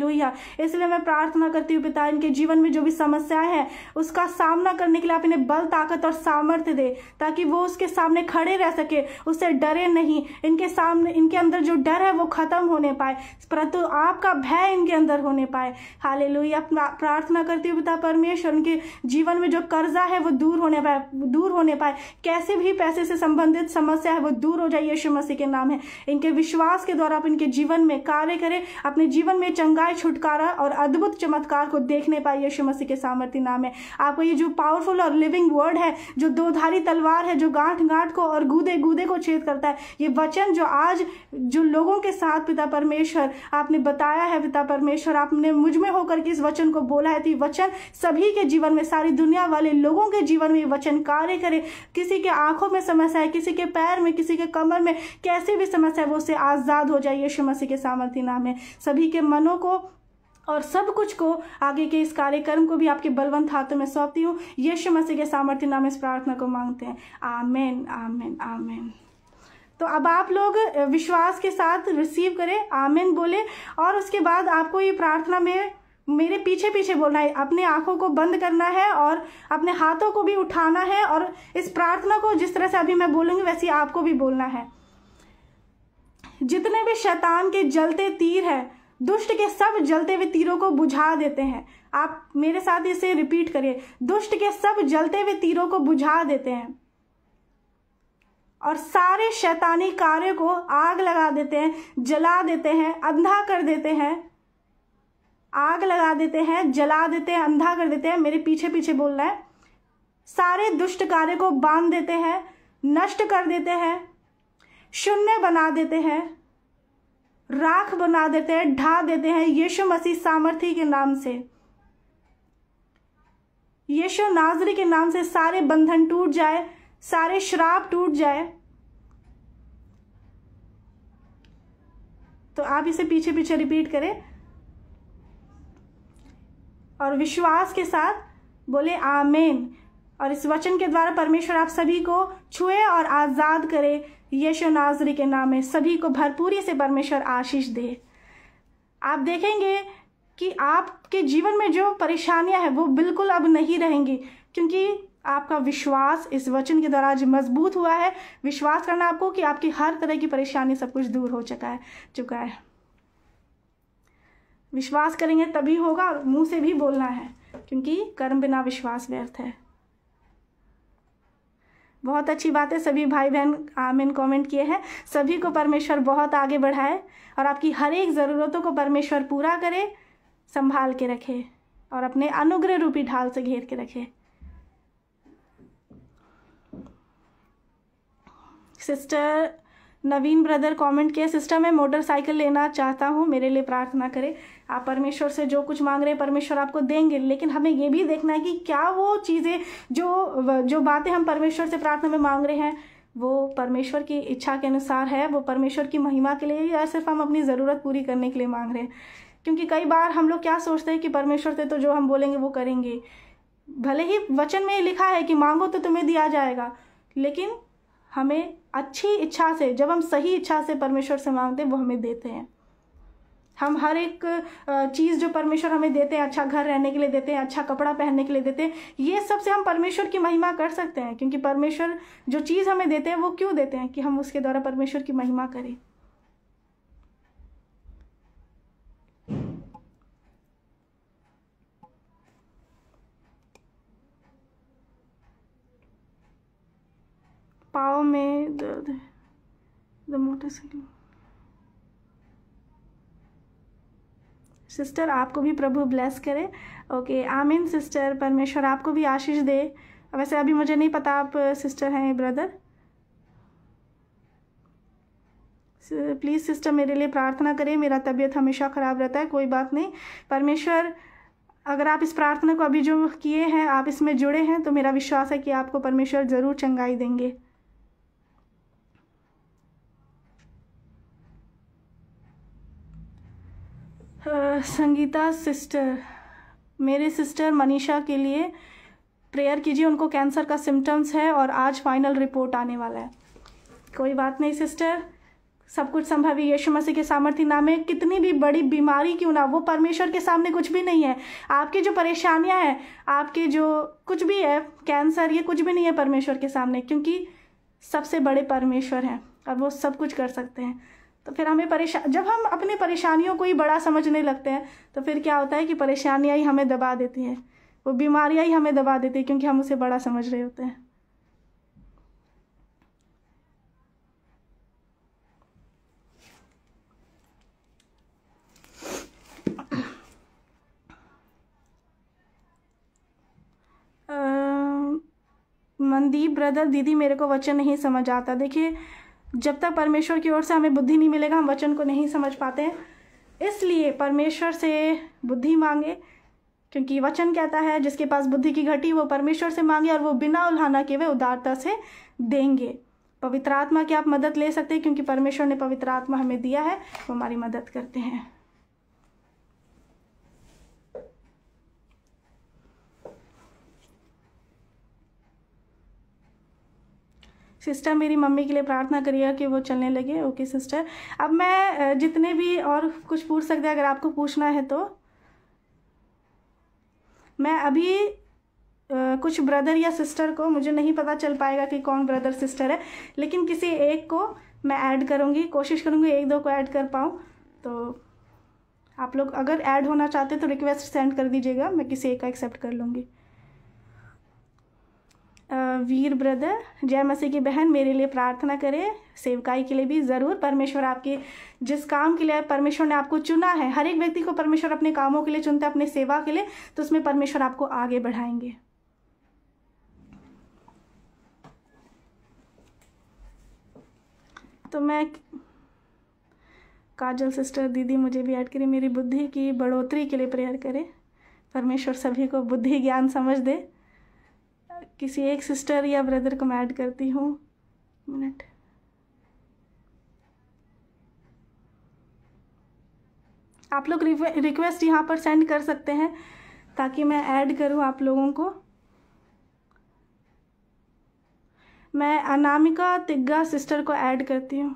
इसलिए मैं प्रार्थना करती हूँ पिता इनके जीवन में जो भी समस्याएं हैं उसका सामना करने के लिए आप इन्हें बल ताकत और सामर्थ्य दे ताकि वो उसके सामने खड़े रह सके उससे डरे नहीं इनके सामने इनके अंदर जो डर है वो खत्म होने पाए परंतु आपका भय इनके अंदर होने पाए हाले प्रार्थना करती हूँ पिता परमेश्वर उनके जीवन में जो कर्जा है वो दूर होने पाए दूर होने पाए कैसे भी पैसे से संबंधित समस्या है वो दूर हो जाए यीशु मसीह के नाम है इनके विश्वास विश्वास के द्वारा आप इनके जीवन में कार्य करें अपने जीवन में चंगाई छुटकारा और अद्भुत चमत्कार को देखने पाए यीशु मसीह के सामर्थ्य नाम है आपको ये जो पावरफुल और लिविंग वर्ड है जो दोधारी तलवार है जो गांठ गांठ को और गूदे गूदे को छेद करता है ये वचन जो आज जो लोगों के साथ पिता परमेश्वर आपने बताया है पिता परमेश्वर आपने मुझ में होकर के इस वचन को बोला है तो वचन सभी के जीवन में सारी दुनिया वाले लोगों के जीवन में ये वचन कार्य करे किसी के आंखों में समस्या है किसी के पैर में किसी के कमर में कैसी भी समस्या है वो उसे आज आज़ाद हो जाए यीशु मसीह के सामर्थी नाम है सभी के मनों को और सब कुछ को आगे के इस कार्यक्रम को भी आपके बलवंत हाथों में सौंपती हूँ यीशु मसीह के सामर्थ्य नाम इस प्रार्थना को मांगते हैं आमेन आमेन आमेन तो अब आप लोग विश्वास के साथ रिसीव करें आमेन बोले और उसके बाद आपको ये प्रार्थना में मेरे पीछे पीछे बोलना है अपने आंखों को बंद करना है और अपने हाथों को भी उठाना है और इस प्रार्थना को जिस तरह से अभी मैं बोलूंगी वैसे आपको भी बोलना है जितने भी शैतान के जलते तीर हैं दुष्ट के सब जलते हुए तीरों को बुझा देते हैं आप मेरे साथ इसे रिपीट करिए दुष्ट के सब जलते हुए तीरों को बुझा देते हैं और सारे शैतानी कार्य को आग लगा देते हैं जला देते हैं अंधा कर देते हैं आग लगा देते हैं जला देते हैं अंधा कर देते हैं मेरे पीछे पीछे बोल रहे हैं सारे दुष्ट कार्य को बांध देते हैं नष्ट कर देते हैं शून्य बना देते हैं राख बना देते हैं ढा देते हैं यीशु मसीह सामर्थ्य के नाम से यीशु नाजरी के नाम से सारे बंधन टूट जाए सारे श्राप टूट जाए तो आप इसे पीछे पीछे रिपीट करें और विश्वास के साथ बोले आमेन और इस वचन के द्वारा परमेश्वर आप सभी को छुए और आज़ाद करे यशो नाजरी के नाम में सभी को भरपूरी से परमेश्वर आशीष दे आप देखेंगे कि आपके जीवन में जो परेशानियां हैं वो बिल्कुल अब नहीं रहेंगी क्योंकि आपका विश्वास इस वचन के द्वारा आज मजबूत हुआ है विश्वास करना आपको कि आपकी हर तरह की परेशानी सब कुछ दूर हो चुका है चुका है विश्वास करेंगे तभी होगा मुंह से भी बोलना है क्योंकि कर्म बिना विश्वास व्यर्थ है बहुत अच्छी बात है सभी भाई बहन आमिन कमेंट किए हैं सभी को परमेश्वर बहुत आगे बढ़ाए और आपकी हर एक ज़रूरतों को परमेश्वर पूरा करे संभाल के रखे और अपने अनुग्रह रूपी ढाल से घेर के रखे सिस्टर नवीन ब्रदर कमेंट किया सिस्टम है मोटरसाइकिल लेना चाहता हूँ मेरे लिए प्रार्थना करें आप परमेश्वर से जो कुछ मांग रहे हैं परमेश्वर आपको देंगे लेकिन हमें ये भी देखना है कि क्या वो चीज़ें जो जो बातें हम परमेश्वर से प्रार्थना में मांग रहे हैं वो परमेश्वर की इच्छा के अनुसार है वो परमेश्वर की महिमा के लिए या सिर्फ हम अपनी ज़रूरत पूरी करने के लिए मांग रहे हैं क्योंकि कई बार हम लोग क्या सोचते हैं कि परमेश्वर से तो जो हम बोलेंगे वो करेंगे भले ही वचन में लिखा है कि मांगो तो तुम्हें दिया जाएगा लेकिन हमें अच्छी इच्छा से जब हम सही इच्छा से परमेश्वर से मांगते हैं वो हमें देते हैं हम हर एक चीज़ जो परमेश्वर हमें देते हैं अच्छा घर रहने के लिए देते हैं अच्छा कपड़ा पहनने के लिए देते हैं ये सबसे हम परमेश्वर की महिमा कर सकते हैं क्योंकि परमेश्वर जो चीज़ हमें देते हैं वो क्यों देते हैं कि हम उसके द्वारा परमेश्वर की महिमा करें पाव में दर्द है द मोटरसाइकिल सिस्टर आपको भी प्रभु ब्लेस करे ओके आमीन सिस्टर परमेश्वर आपको भी आशीष दे वैसे अभी मुझे नहीं पता आप सिस्टर हैं ब्रदर प्लीज़ सिस्टर मेरे लिए प्रार्थना करें मेरा तबीयत हमेशा ख़राब रहता है कोई बात नहीं परमेश्वर अगर आप इस प्रार्थना को अभी जो किए हैं आप इसमें जुड़े हैं तो मेरा विश्वास है कि आपको परमेश्वर ज़रूर चंगाई देंगे संगीता सिस्टर मेरे सिस्टर मनीषा के लिए प्रेयर कीजिए उनको कैंसर का सिम्टम्स है और आज फाइनल रिपोर्ट आने वाला है कोई बात नहीं सिस्टर सब कुछ संभव है यीशु मसीह के सामर्थ्य नाम है कितनी भी बड़ी बीमारी क्यों ना वो परमेश्वर के सामने कुछ भी नहीं है आपकी जो परेशानियां हैं आपके जो कुछ भी है कैंसर ये कुछ भी नहीं है परमेश्वर के सामने क्योंकि सबसे बड़े परमेश्वर हैं और वो सब कुछ कर सकते हैं तो फिर हमें परेशान जब हम अपनी परेशानियों को ही बड़ा समझने लगते हैं तो फिर क्या होता है कि परेशानियाँ ही हमें दबा देती हैं वो बीमारियाँ ही हमें दबा देती है क्योंकि हम उसे बड़ा समझ रहे होते हैं मनदीप ब्रदर दीदी मेरे को वचन नहीं समझ आता देखिए जब तक परमेश्वर की ओर से हमें बुद्धि नहीं मिलेगा हम वचन को नहीं समझ पाते हैं इसलिए परमेश्वर से बुद्धि मांगे क्योंकि वचन कहता है जिसके पास बुद्धि की घटी वो परमेश्वर से मांगे और वो बिना उल्हाना के वे उदारता से देंगे पवित्र आत्मा की आप मदद ले सकते हैं क्योंकि परमेश्वर ने पवित्र आत्मा हमें दिया है वो हमारी मदद करते हैं सिस्टर मेरी मम्मी के लिए प्रार्थना करिएगा कि वो चलने लगे ओके सिस्टर अब मैं जितने भी और कुछ पूछ सकते हैं अगर आपको पूछना है तो मैं अभी कुछ ब्रदर या सिस्टर को मुझे नहीं पता चल पाएगा कि कौन ब्रदर सिस्टर है लेकिन किसी एक को मैं ऐड करूँगी कोशिश करूँगी एक दो को ऐड कर पाऊँ तो आप लोग अगर ऐड होना चाहते तो रिक्वेस्ट सेंड कर दीजिएगा मैं किसी एक का एक्सेप्ट कर लूँगी वीर ब्रदर जय मसीह की बहन मेरे लिए प्रार्थना करें सेवकाई के लिए भी ज़रूर परमेश्वर आपके जिस काम के लिए परमेश्वर ने आपको चुना है हर एक व्यक्ति को परमेश्वर अपने कामों के लिए चुनता है अपने सेवा के लिए तो उसमें परमेश्वर आपको आगे बढ़ाएंगे तो मैं काजल सिस्टर दीदी मुझे भी ऐड करी मेरी बुद्धि की बढ़ोतरी के लिए प्रेयर करें परमेश्वर सभी को बुद्धि ज्ञान समझ दे किसी एक सिस्टर या ब्रदर को मैं ऐड करती हूँ मिनट आप लोग रिक्वेस्ट यहाँ पर सेंड कर सकते हैं ताकि मैं ऐड करूँ आप लोगों को मैं अनामिका तिग्गा सिस्टर को ऐड करती हूँ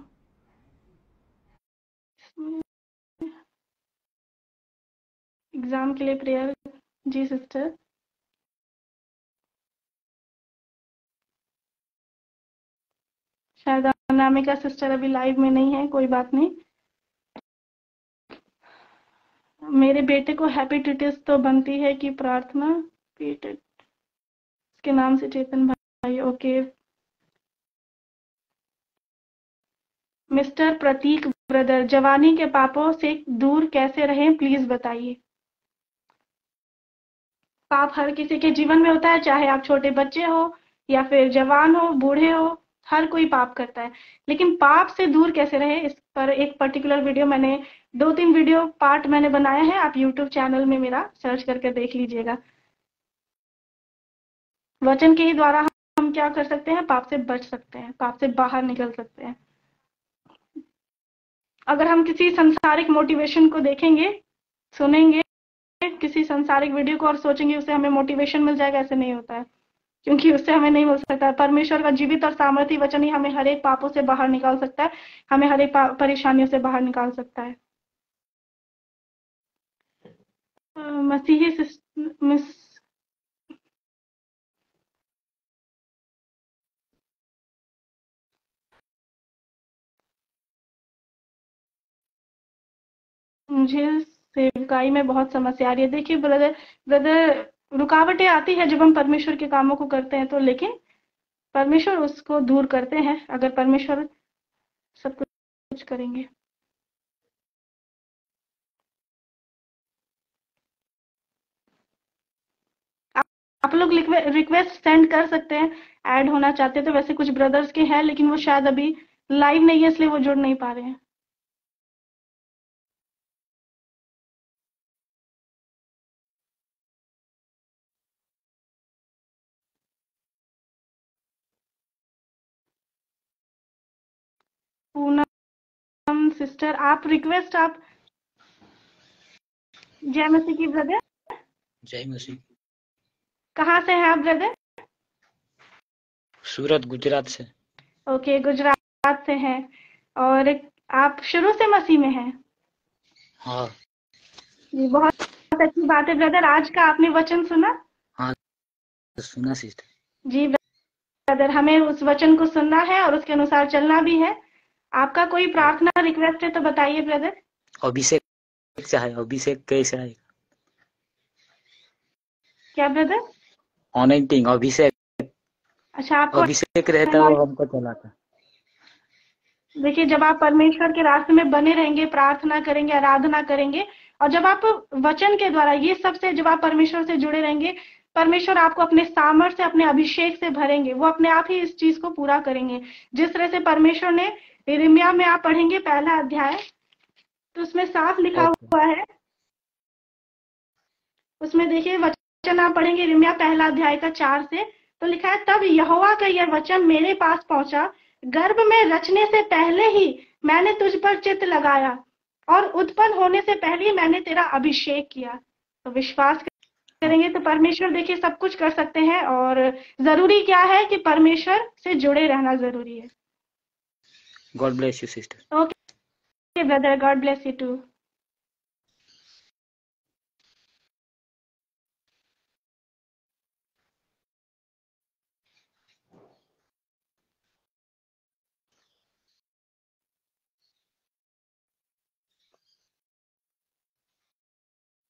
एग्ज़ाम के लिए प्रेयर जी सिस्टर शायद अनामिका सिस्टर अभी लाइव में नहीं है कोई बात नहीं मेरे बेटे को हैपेटाइटिस तो बनती है कि प्रार्थना इसके नाम से चेतन भाई ओके मिस्टर प्रतीक ब्रदर जवानी के पापों से दूर कैसे रहें प्लीज बताइए पाप हर किसी के जीवन में होता है चाहे आप छोटे बच्चे हो या फिर जवान हो बूढ़े हो हर कोई पाप करता है लेकिन पाप से दूर कैसे रहे इस पर एक पर्टिकुलर वीडियो मैंने दो तीन वीडियो पार्ट मैंने बनाया है आप यूट्यूब चैनल में मेरा सर्च करके देख लीजिएगा वचन के ही द्वारा हम क्या कर सकते हैं पाप से बच सकते हैं पाप से बाहर निकल सकते हैं अगर हम किसी संसारिक मोटिवेशन को देखेंगे सुनेंगे किसी संसारिक वीडियो को और सोचेंगे उसे हमें मोटिवेशन मिल जाएगा ऐसे नहीं होता है क्योंकि उससे हमें नहीं मिल सकता है परमेश्वर का जीवित और सामर्थ्य वचन ही हमें हर एक पापों से बाहर निकाल सकता है हमें हर एक परेशानियों से बाहर निकाल सकता है मसीही मुझे सेवकाई में बहुत समस्या आ रही है देखिए ब्रदर ब्रदर रुकावटें आती है जब हम परमेश्वर के कामों को करते हैं तो लेकिन परमेश्वर उसको दूर करते हैं अगर परमेश्वर सब कुछ करेंगे आप लोग रिक्वेस्ट सेंड कर सकते हैं ऐड होना चाहते हैं तो वैसे कुछ ब्रदर्स के हैं लेकिन वो शायद अभी लाइव नहीं है इसलिए वो जुड़ नहीं पा रहे हैं सिस्टर आप रिक्वेस्ट आप जय मसीह की ब्रदर जय मसीह कहाँ से हैं आप ब्रदर सूरत गुजरात से ओके गुजरात से हैं और आप शुरू से मसीह में हैं हाँ जी बहुत अच्छी बात है ब्रदर आज का आपने वचन सुना हाँ सुना सिस्टर जी ब्रदर हमें उस वचन को सुनना है और उसके अनुसार चलना भी है आपका कोई प्रार्थना रिक्वेस्ट है तो बताइए ब्रदर अभिषेक चाहे अभिषेक कैसे है क्या ब्रदर ऑनेंटिंग अभिषेक अच्छा आपको अभिषेक अच्छा रहता है वो हमको चलाता देखिए जब आप परमेश्वर के रास्ते में बने रहेंगे प्रार्थना करेंगे आराधना करेंगे और जब आप वचन के द्वारा ये सब से जब आप परमेश्वर से जुड़े रहेंगे परमेश्वर आपको अपने सामर्थ्य अपने अभिषेक से भरेंगे वो अपने आप ही इस चीज को पूरा करेंगे जिस तरह से परमेश्वर ने इरिमिया में आप पढ़ेंगे पहला अध्याय तो उसमें साफ लिखा okay. हुआ है उसमें देखिए वचन आप पढ़ेंगे इरिमिया पहला अध्याय का चार से तो लिखा है तब यहोवा का यह वचन मेरे पास पहुंचा गर्भ में रचने से पहले ही मैंने तुझ पर चित्त लगाया और उत्पन्न होने से पहले मैंने तेरा अभिषेक किया तो विश्वास करेंगे तो परमेश्वर देखिए सब कुछ कर सकते हैं और जरूरी क्या है कि परमेश्वर से जुड़े रहना जरूरी है God bless you, sister. Okay. okay, brother. God bless you too.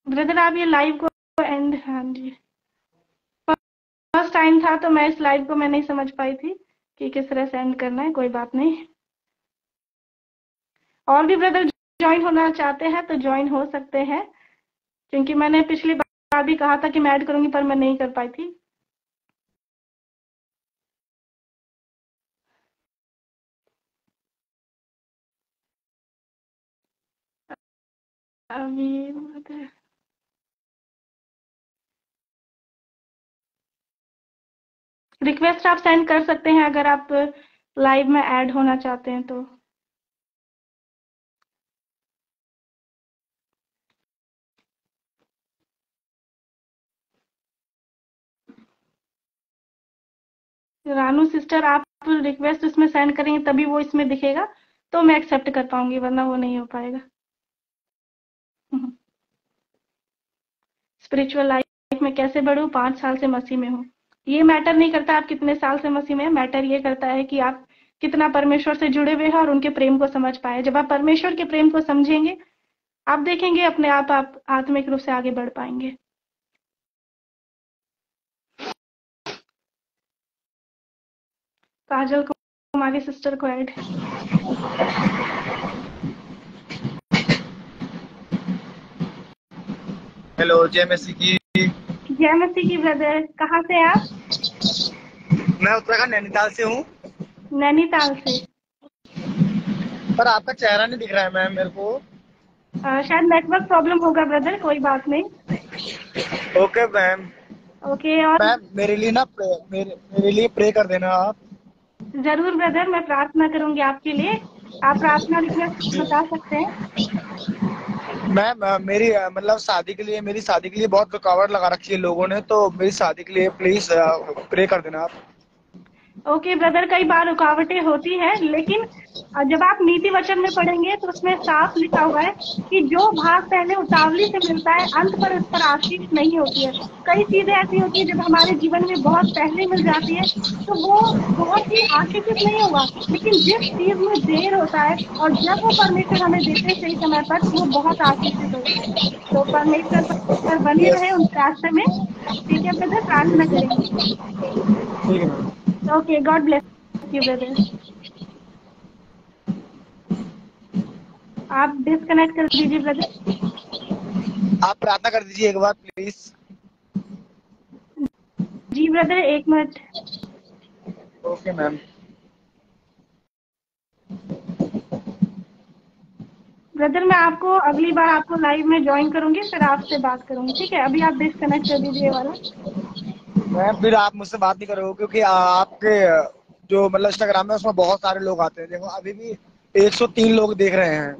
Brother आप ये लाइव को एंड हाँ जी फर्स्ट टाइम था तो मैं इस लाइव को मैं नहीं समझ पाई थी कि किस तरह से एंड करना है कोई बात नहीं और भी ब्रदर ज्वाइन होना चाहते हैं तो ज्वाइन हो सकते हैं क्योंकि मैंने पिछली बार भी कहा था कि मैं ऐड करूंगी पर मैं नहीं कर पाई थी अभी रिक्वेस्ट आप सेंड कर सकते हैं अगर आप लाइव में ऐड होना चाहते हैं तो रानू सिस्टर आप रिक्वेस्ट उसमें सेंड करेंगे तभी वो इसमें दिखेगा तो मैं एक्सेप्ट कर पाऊंगी वरना वो नहीं हो पाएगा स्पिरिचुअल हम्म। लाइफ में कैसे बढ़ू पांच साल से मसीह में हूँ ये मैटर नहीं करता आप कितने साल से मसीह में मैटर ये करता है कि आप कितना परमेश्वर से जुड़े हुए हैं और उनके प्रेम को समझ पाए जब आप परमेश्वर के प्रेम को समझेंगे आप देखेंगे अपने आप आप आत्मिक रूप से आगे बढ़ पाएंगे काजल को हमारी सिस्टर को ऐड हेलो जय मसी की जय मसी की ब्रदर कहाँ से आप मैं उत्तराखंड नैनीताल से हूँ नैनीताल से पर आपका चेहरा नहीं दिख रहा है मैम मेरे को आ, शायद नेटवर्क प्रॉब्लम होगा ब्रदर कोई बात नहीं ओके मैम ओके और मैम मेरे लिए ना प्रे, मेरे, मेरे लिए प्रे कर देना आप जरूर ब्रदर मैं प्रार्थना करूंगी आपके लिए आप प्रार्थना रिक्वेस्ट बता सकते हैं मैम मेरी मतलब शादी के लिए मेरी शादी के लिए बहुत रुकावट लगा रखी है लोगों ने तो मेरी शादी के लिए प्लीज प्रे कर देना आप ओके ब्रदर कई बार रुकावटें होती है लेकिन जब आप नीति वचन में पढ़ेंगे तो उसमें साफ लिखा हुआ है कि जो भाग पहले उतावली से मिलता है अंत पर उस पर आशीष नहीं होती है कई चीजें ऐसी होती है जब हमारे जीवन में बहुत पहले मिल जाती है तो वो बहुत ही आशीषित नहीं होगा लेकिन जिस चीज में देर होता है और जब वो परमेश्वर हमें देते हैं सही समय पर वो बहुत आशीषित होती है तो परमेश्वर पर बने रहे उनके रास्ते में ठीक है ब्रदर प्रार्थना करेंगे ठीक है Okay, God bless you, brother. आप डिस्कनेक्ट कर दीजिए ब्रदर आप प्रार्थना कर दीजिए एक बार प्लीज जी ब्रदर एक मिनट ओके मैम ब्रदर मैं आपको अगली बार आपको लाइव में ज्वाइन करूंगी फिर आपसे बात करूंगी ठीक है अभी आप डिस्कनेक्ट कर दीजिए वाला मैं फिर आप मुझसे बात नहीं करोगे क्योंकि आपके जो मतलब इंस्टाग्राम है उसमें बहुत सारे लोग आते हैं देखो अभी भी 103 लोग देख रहे हैं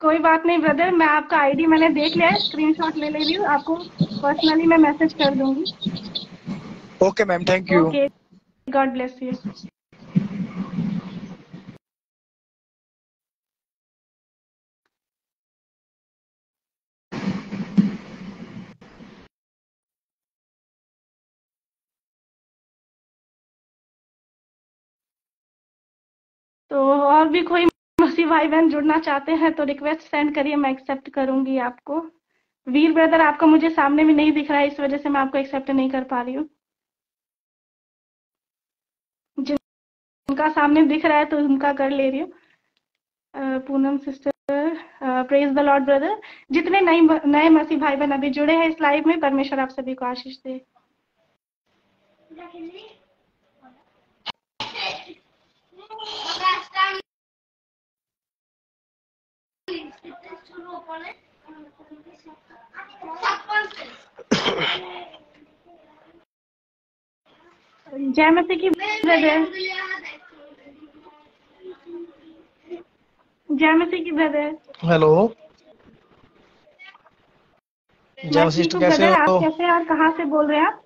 कोई बात नहीं ब्रदर मैं आपका आईडी मैंने देख लिया है स्क्रीनशॉट ले ले रही हूँ आपको पर्सनली मैं मैसेज कर दूंगी okay ma'am thank you God bless you तो और भी कोई मसीह भाई बहन जुड़ना चाहते हैं तो रिक्वेस्ट सेंड करिए मैं एक्सेप्ट करूंगी आपको वीर ब्रदर आपका मुझे सामने भी नहीं दिख रहा है इस वजह से मैं आपको एक्सेप्ट नहीं कर पा रही हूँ उनका सामने दिख रहा है तो उनका कर ले रही हूँ Poonam sister praise the Lord brother जितने नए नए मसीह भाई बहन अभी जुड़े हैं इस लाइव में परमेश्वर आप सभी को आशीष दे जय मसी की ब्रदर जय मसी की ब्रदर हेलो जय मसी कैसे हो आप कैसे और से बोल रहे हैं आप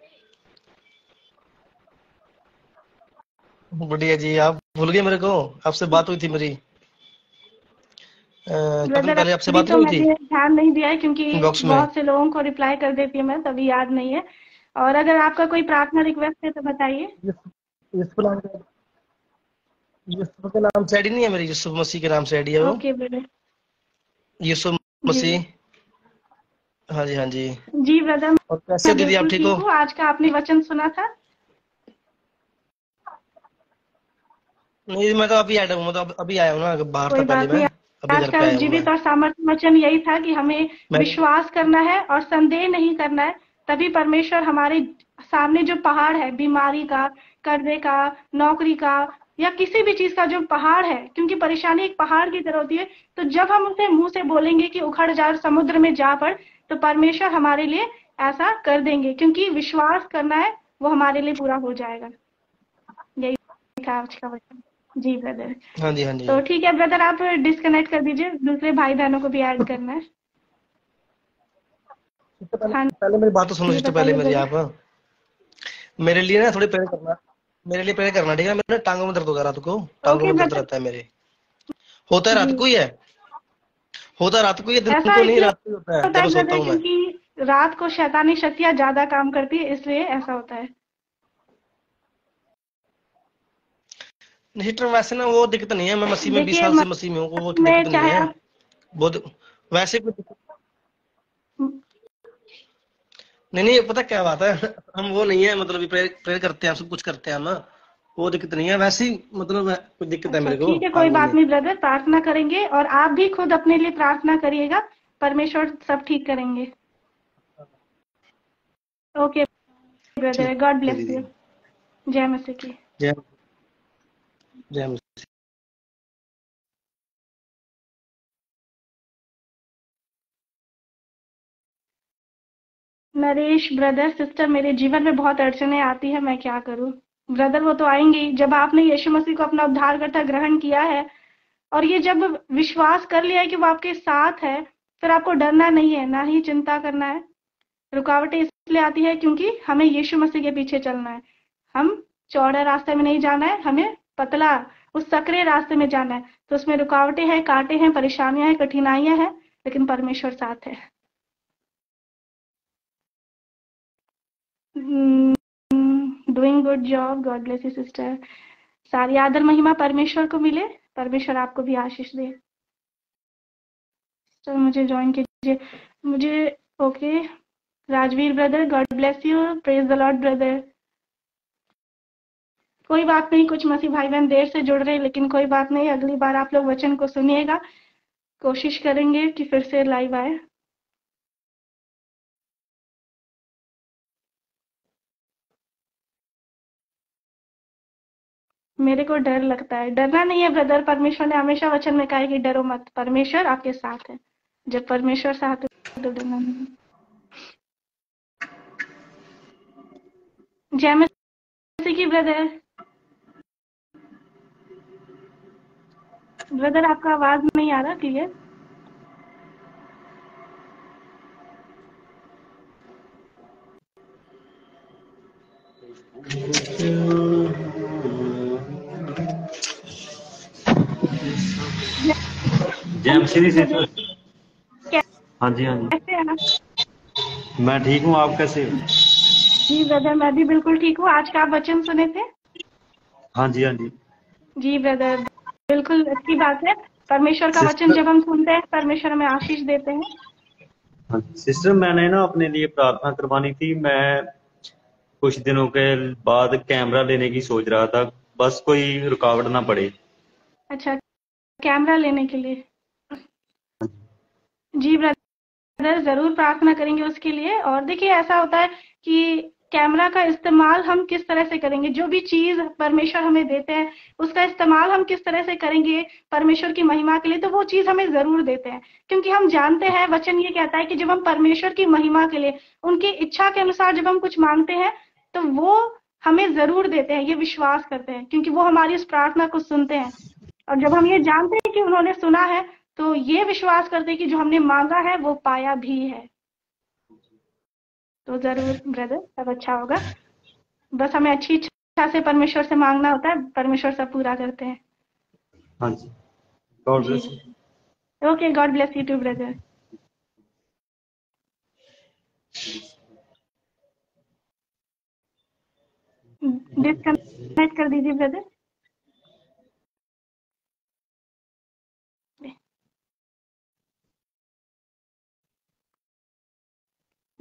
बढ़िया जी आप भूल गए मेरे को आपसे बात हुई थी मेरी पहले आपसे बात तो हुई थी ध्यान नहीं दिया है क्योंकि बहुत से लोगों को रिप्लाई कर देती हूँ मैं तभी याद नहीं है और अगर आपका कोई प्रार्थना रिक्वेस्ट है तो बताइए यूसुफ नाम से आईडी नहीं है मेरी यूसुफ मसीह के नाम से आईडी है वो यूसुफ मसीह हाँ जी हाँ जी जी ब्रदर और कैसे दीदी आप ठीक हो आज का आपने वचन सुना था नहीं मैं तो अभी आया हूँ मैं तो अभी आया हूँ ना बाहर था पहले मैं आज का जीवित और सामर्थ्य वचन यही था कि हमें विश्वास करना है और संदेह नहीं करना है तभी परमेश्वर हमारे सामने जो पहाड़ है बीमारी का कर्जे का नौकरी का या किसी भी चीज का जो पहाड़ है क्योंकि परेशानी एक पहाड़ की तरह होती है तो जब हम उसे मुंह से बोलेंगे कि उखड़ जा समुद्र में जा पड़ तो परमेश्वर हमारे लिए ऐसा कर देंगे क्योंकि विश्वास करना है वो हमारे लिए पूरा हो जाएगा यही था आज का वचन जी ब्रदर हाँ जी हाँ जी तो ठीक है ब्रदर आप डिस्कनेक्ट कर दीजिए दूसरे भाई बहनों को भी ऐड करना है हाँ। पहले, मेरी बात तो सुनो सबसे पहले मेरी आप मेरे लिए ना थोड़ी प्रेयर करना मेरे लिए प्रेयर करना ठीक है मेरे टांगों में दर्द होगा रात को टांगों में दर्द रहता है मेरे होता है रात को ही है होता रात को ही है दिन को नहीं रात को होता है सोता मैं रात को शैतानी शक्तियां ज्यादा काम करती है इसलिए ऐसा होता है हिटर वैसे ना वो दिक्कत नहीं है मैं मसीह में बीस साल से मसीह में हूँ वो दिक्कत नहीं है बहुत वैसे कोई नहीं नहीं पता क्या बात है हम वो नहीं है मतलब प्रेयर करते हैं सब कुछ करते हैं ना वो दिक्कत नहीं है वैसे ही मतलब कोई दिक्कत अच्छा, है मेरे को ठीक है कोई हाँ, बात नहीं ब्रदर प्रार्थना करेंगे और आप भी खुद अपने लिए प्रार्थना करिएगा परमेश्वर सब ठीक करेंगे okay brother God bless you जय मसीह की जय them नरेश ब्रदर सिस्टर मेरे जीवन में बहुत अड़चने आती है मैं क्या करूं ब्रदर वो तो आएंगे ही जब आपने यीशु मसीह को अपना उद्धारकर्ता ग्रहण किया है और ये जब विश्वास कर लिया है कि वो आपके साथ है फिर आपको डरना नहीं है ना ही चिंता करना है रुकावटें इसलिए आती है क्योंकि हमें यीशु मसीह के पीछे चलना है हम चौड़े रास्ते में नहीं जाना है हमें पतला उस सक्रिय रास्ते में जाना है तो उसमें रुकावटें हैं कांटे हैं परेशानियां हैं कठिनाइयां हैं लेकिन परमेश्वर साथ है doing good job God bless you sister सारी आदर महिमा परमेश्वर को मिले परमेश्वर आपको भी आशीष दे सर मुझे ज्वाइन कीजिए मुझे okay Rajveer brother God bless you praise the Lord brother कोई बात नहीं कुछ मसीह भाई बहन देर से जुड़ रहे लेकिन कोई बात नहीं अगली बार आप लोग वचन को सुनिएगा कोशिश करेंगे कि फिर से लाइव आए मेरे को डर लगता है डरना नहीं है ब्रदर परमेश्वर ने हमेशा वचन में कहा है कि डरो मत परमेश्वर आपके साथ है जब परमेश्वर साथ है तो डरना नहीं जय मसी की ब्रदर ब्रदर आपका आवाज नहीं आ रहा क्लियर हाँ जी हाँ जी कैसे मैं ठीक हूँ आप कैसे हो जी ब्रदर मैं भी बिल्कुल ठीक हूँ आज का आप वचन सुने थे हाँ जी हाँ जी जी ब्रदर बिल्कुल अच्छी बात है परमेश्वर का वचन जब हम सुनते हैं परमेश्वर हमें आशीष देते हैं हाँ, सिस्टर मैंने ना अपने लिए प्रार्थना करवानी थी मैं कुछ दिनों के बाद कैमरा लेने की सोच रहा था बस कोई रुकावट ना पड़े अच्छा कैमरा लेने के लिए जी ब्रदर जरूर प्रार्थना करेंगे उसके लिए और देखिए ऐसा होता है कि कैमरा का इस्तेमाल हम किस तरह से करेंगे जो भी चीज परमेश्वर हमें देते हैं उसका इस्तेमाल हम किस तरह से करेंगे परमेश्वर की महिमा के लिए तो वो चीज हमें जरूर देते हैं क्योंकि हम जानते हैं वचन ये कहता है कि जब हम परमेश्वर की महिमा के लिए उनकी इच्छा के अनुसार जब हम कुछ मांगते हैं तो वो हमें जरूर देते हैं ये विश्वास करते हैं क्योंकि वो हमारी उस प्रार्थना को सुनते हैं और जब हम ये जानते हैं कि उन्होंने सुना है तो ये विश्वास करते हैं कि जो हमने मांगा है वो पाया भी है तो जरूर ब्रदर सब अच्छा होगा बस हमें अच्छी इच्छा से परमेश्वर से मांगना होता है परमेश्वर सब पूरा करते हैं okay God bless you too brother disconnect कर दीजिए ब्रदर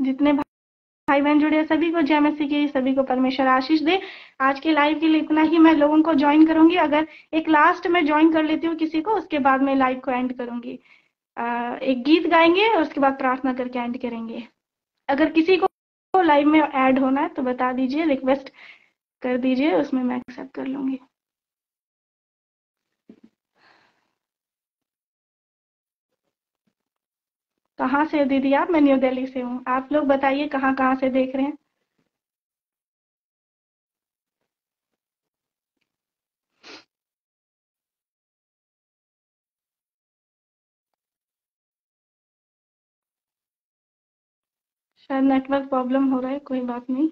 जितने भाई भाई बहन जुड़े सभी को जय मसीह की सभी को परमेश्वर आशीष दे आज के लाइव के लिए इतना ही मैं लोगों को ज्वाइन करूंगी अगर एक लास्ट में ज्वाइन कर लेती हूँ किसी को उसके बाद मैं लाइव को एंड करूंगी एक गीत गाएंगे और उसके बाद प्रार्थना करके एंड करेंगे अगर किसी को लाइव में ऐड होना है तो बता दीजिए रिक्वेस्ट कर दीजिए उसमें मैं एक्सेप्ट कर लूंगी कहाँ से दीदी आप मैं न्यू दिल्ली से हूँ आप लोग बताइए कहाँ कहाँ से देख रहे हैं शायद नेटवर्क प्रॉब्लम हो रहा है कोई बात नहीं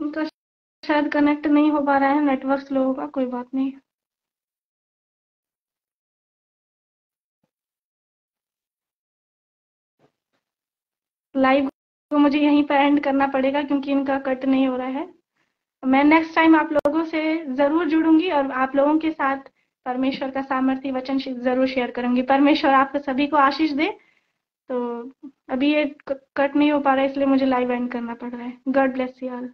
तो शायद कनेक्ट नहीं हो पा रहा है नेटवर्क स्लो होगा कोई बात नहीं लाइव को मुझे यहीं पर एंड करना पड़ेगा क्योंकि इनका कट नहीं हो रहा है मैं नेक्स्ट टाइम आप लोगों से जरूर जुड़ूंगी और आप लोगों के साथ परमेश्वर का सामर्थ्य वचन जरूर शेयर करूंगी परमेश्वर आप सभी को आशीष दे तो अभी ये कट नहीं हो पा रहा है इसलिए मुझे लाइव एंड करना पड़ रहा है गॉड ब्लेस यू ऑल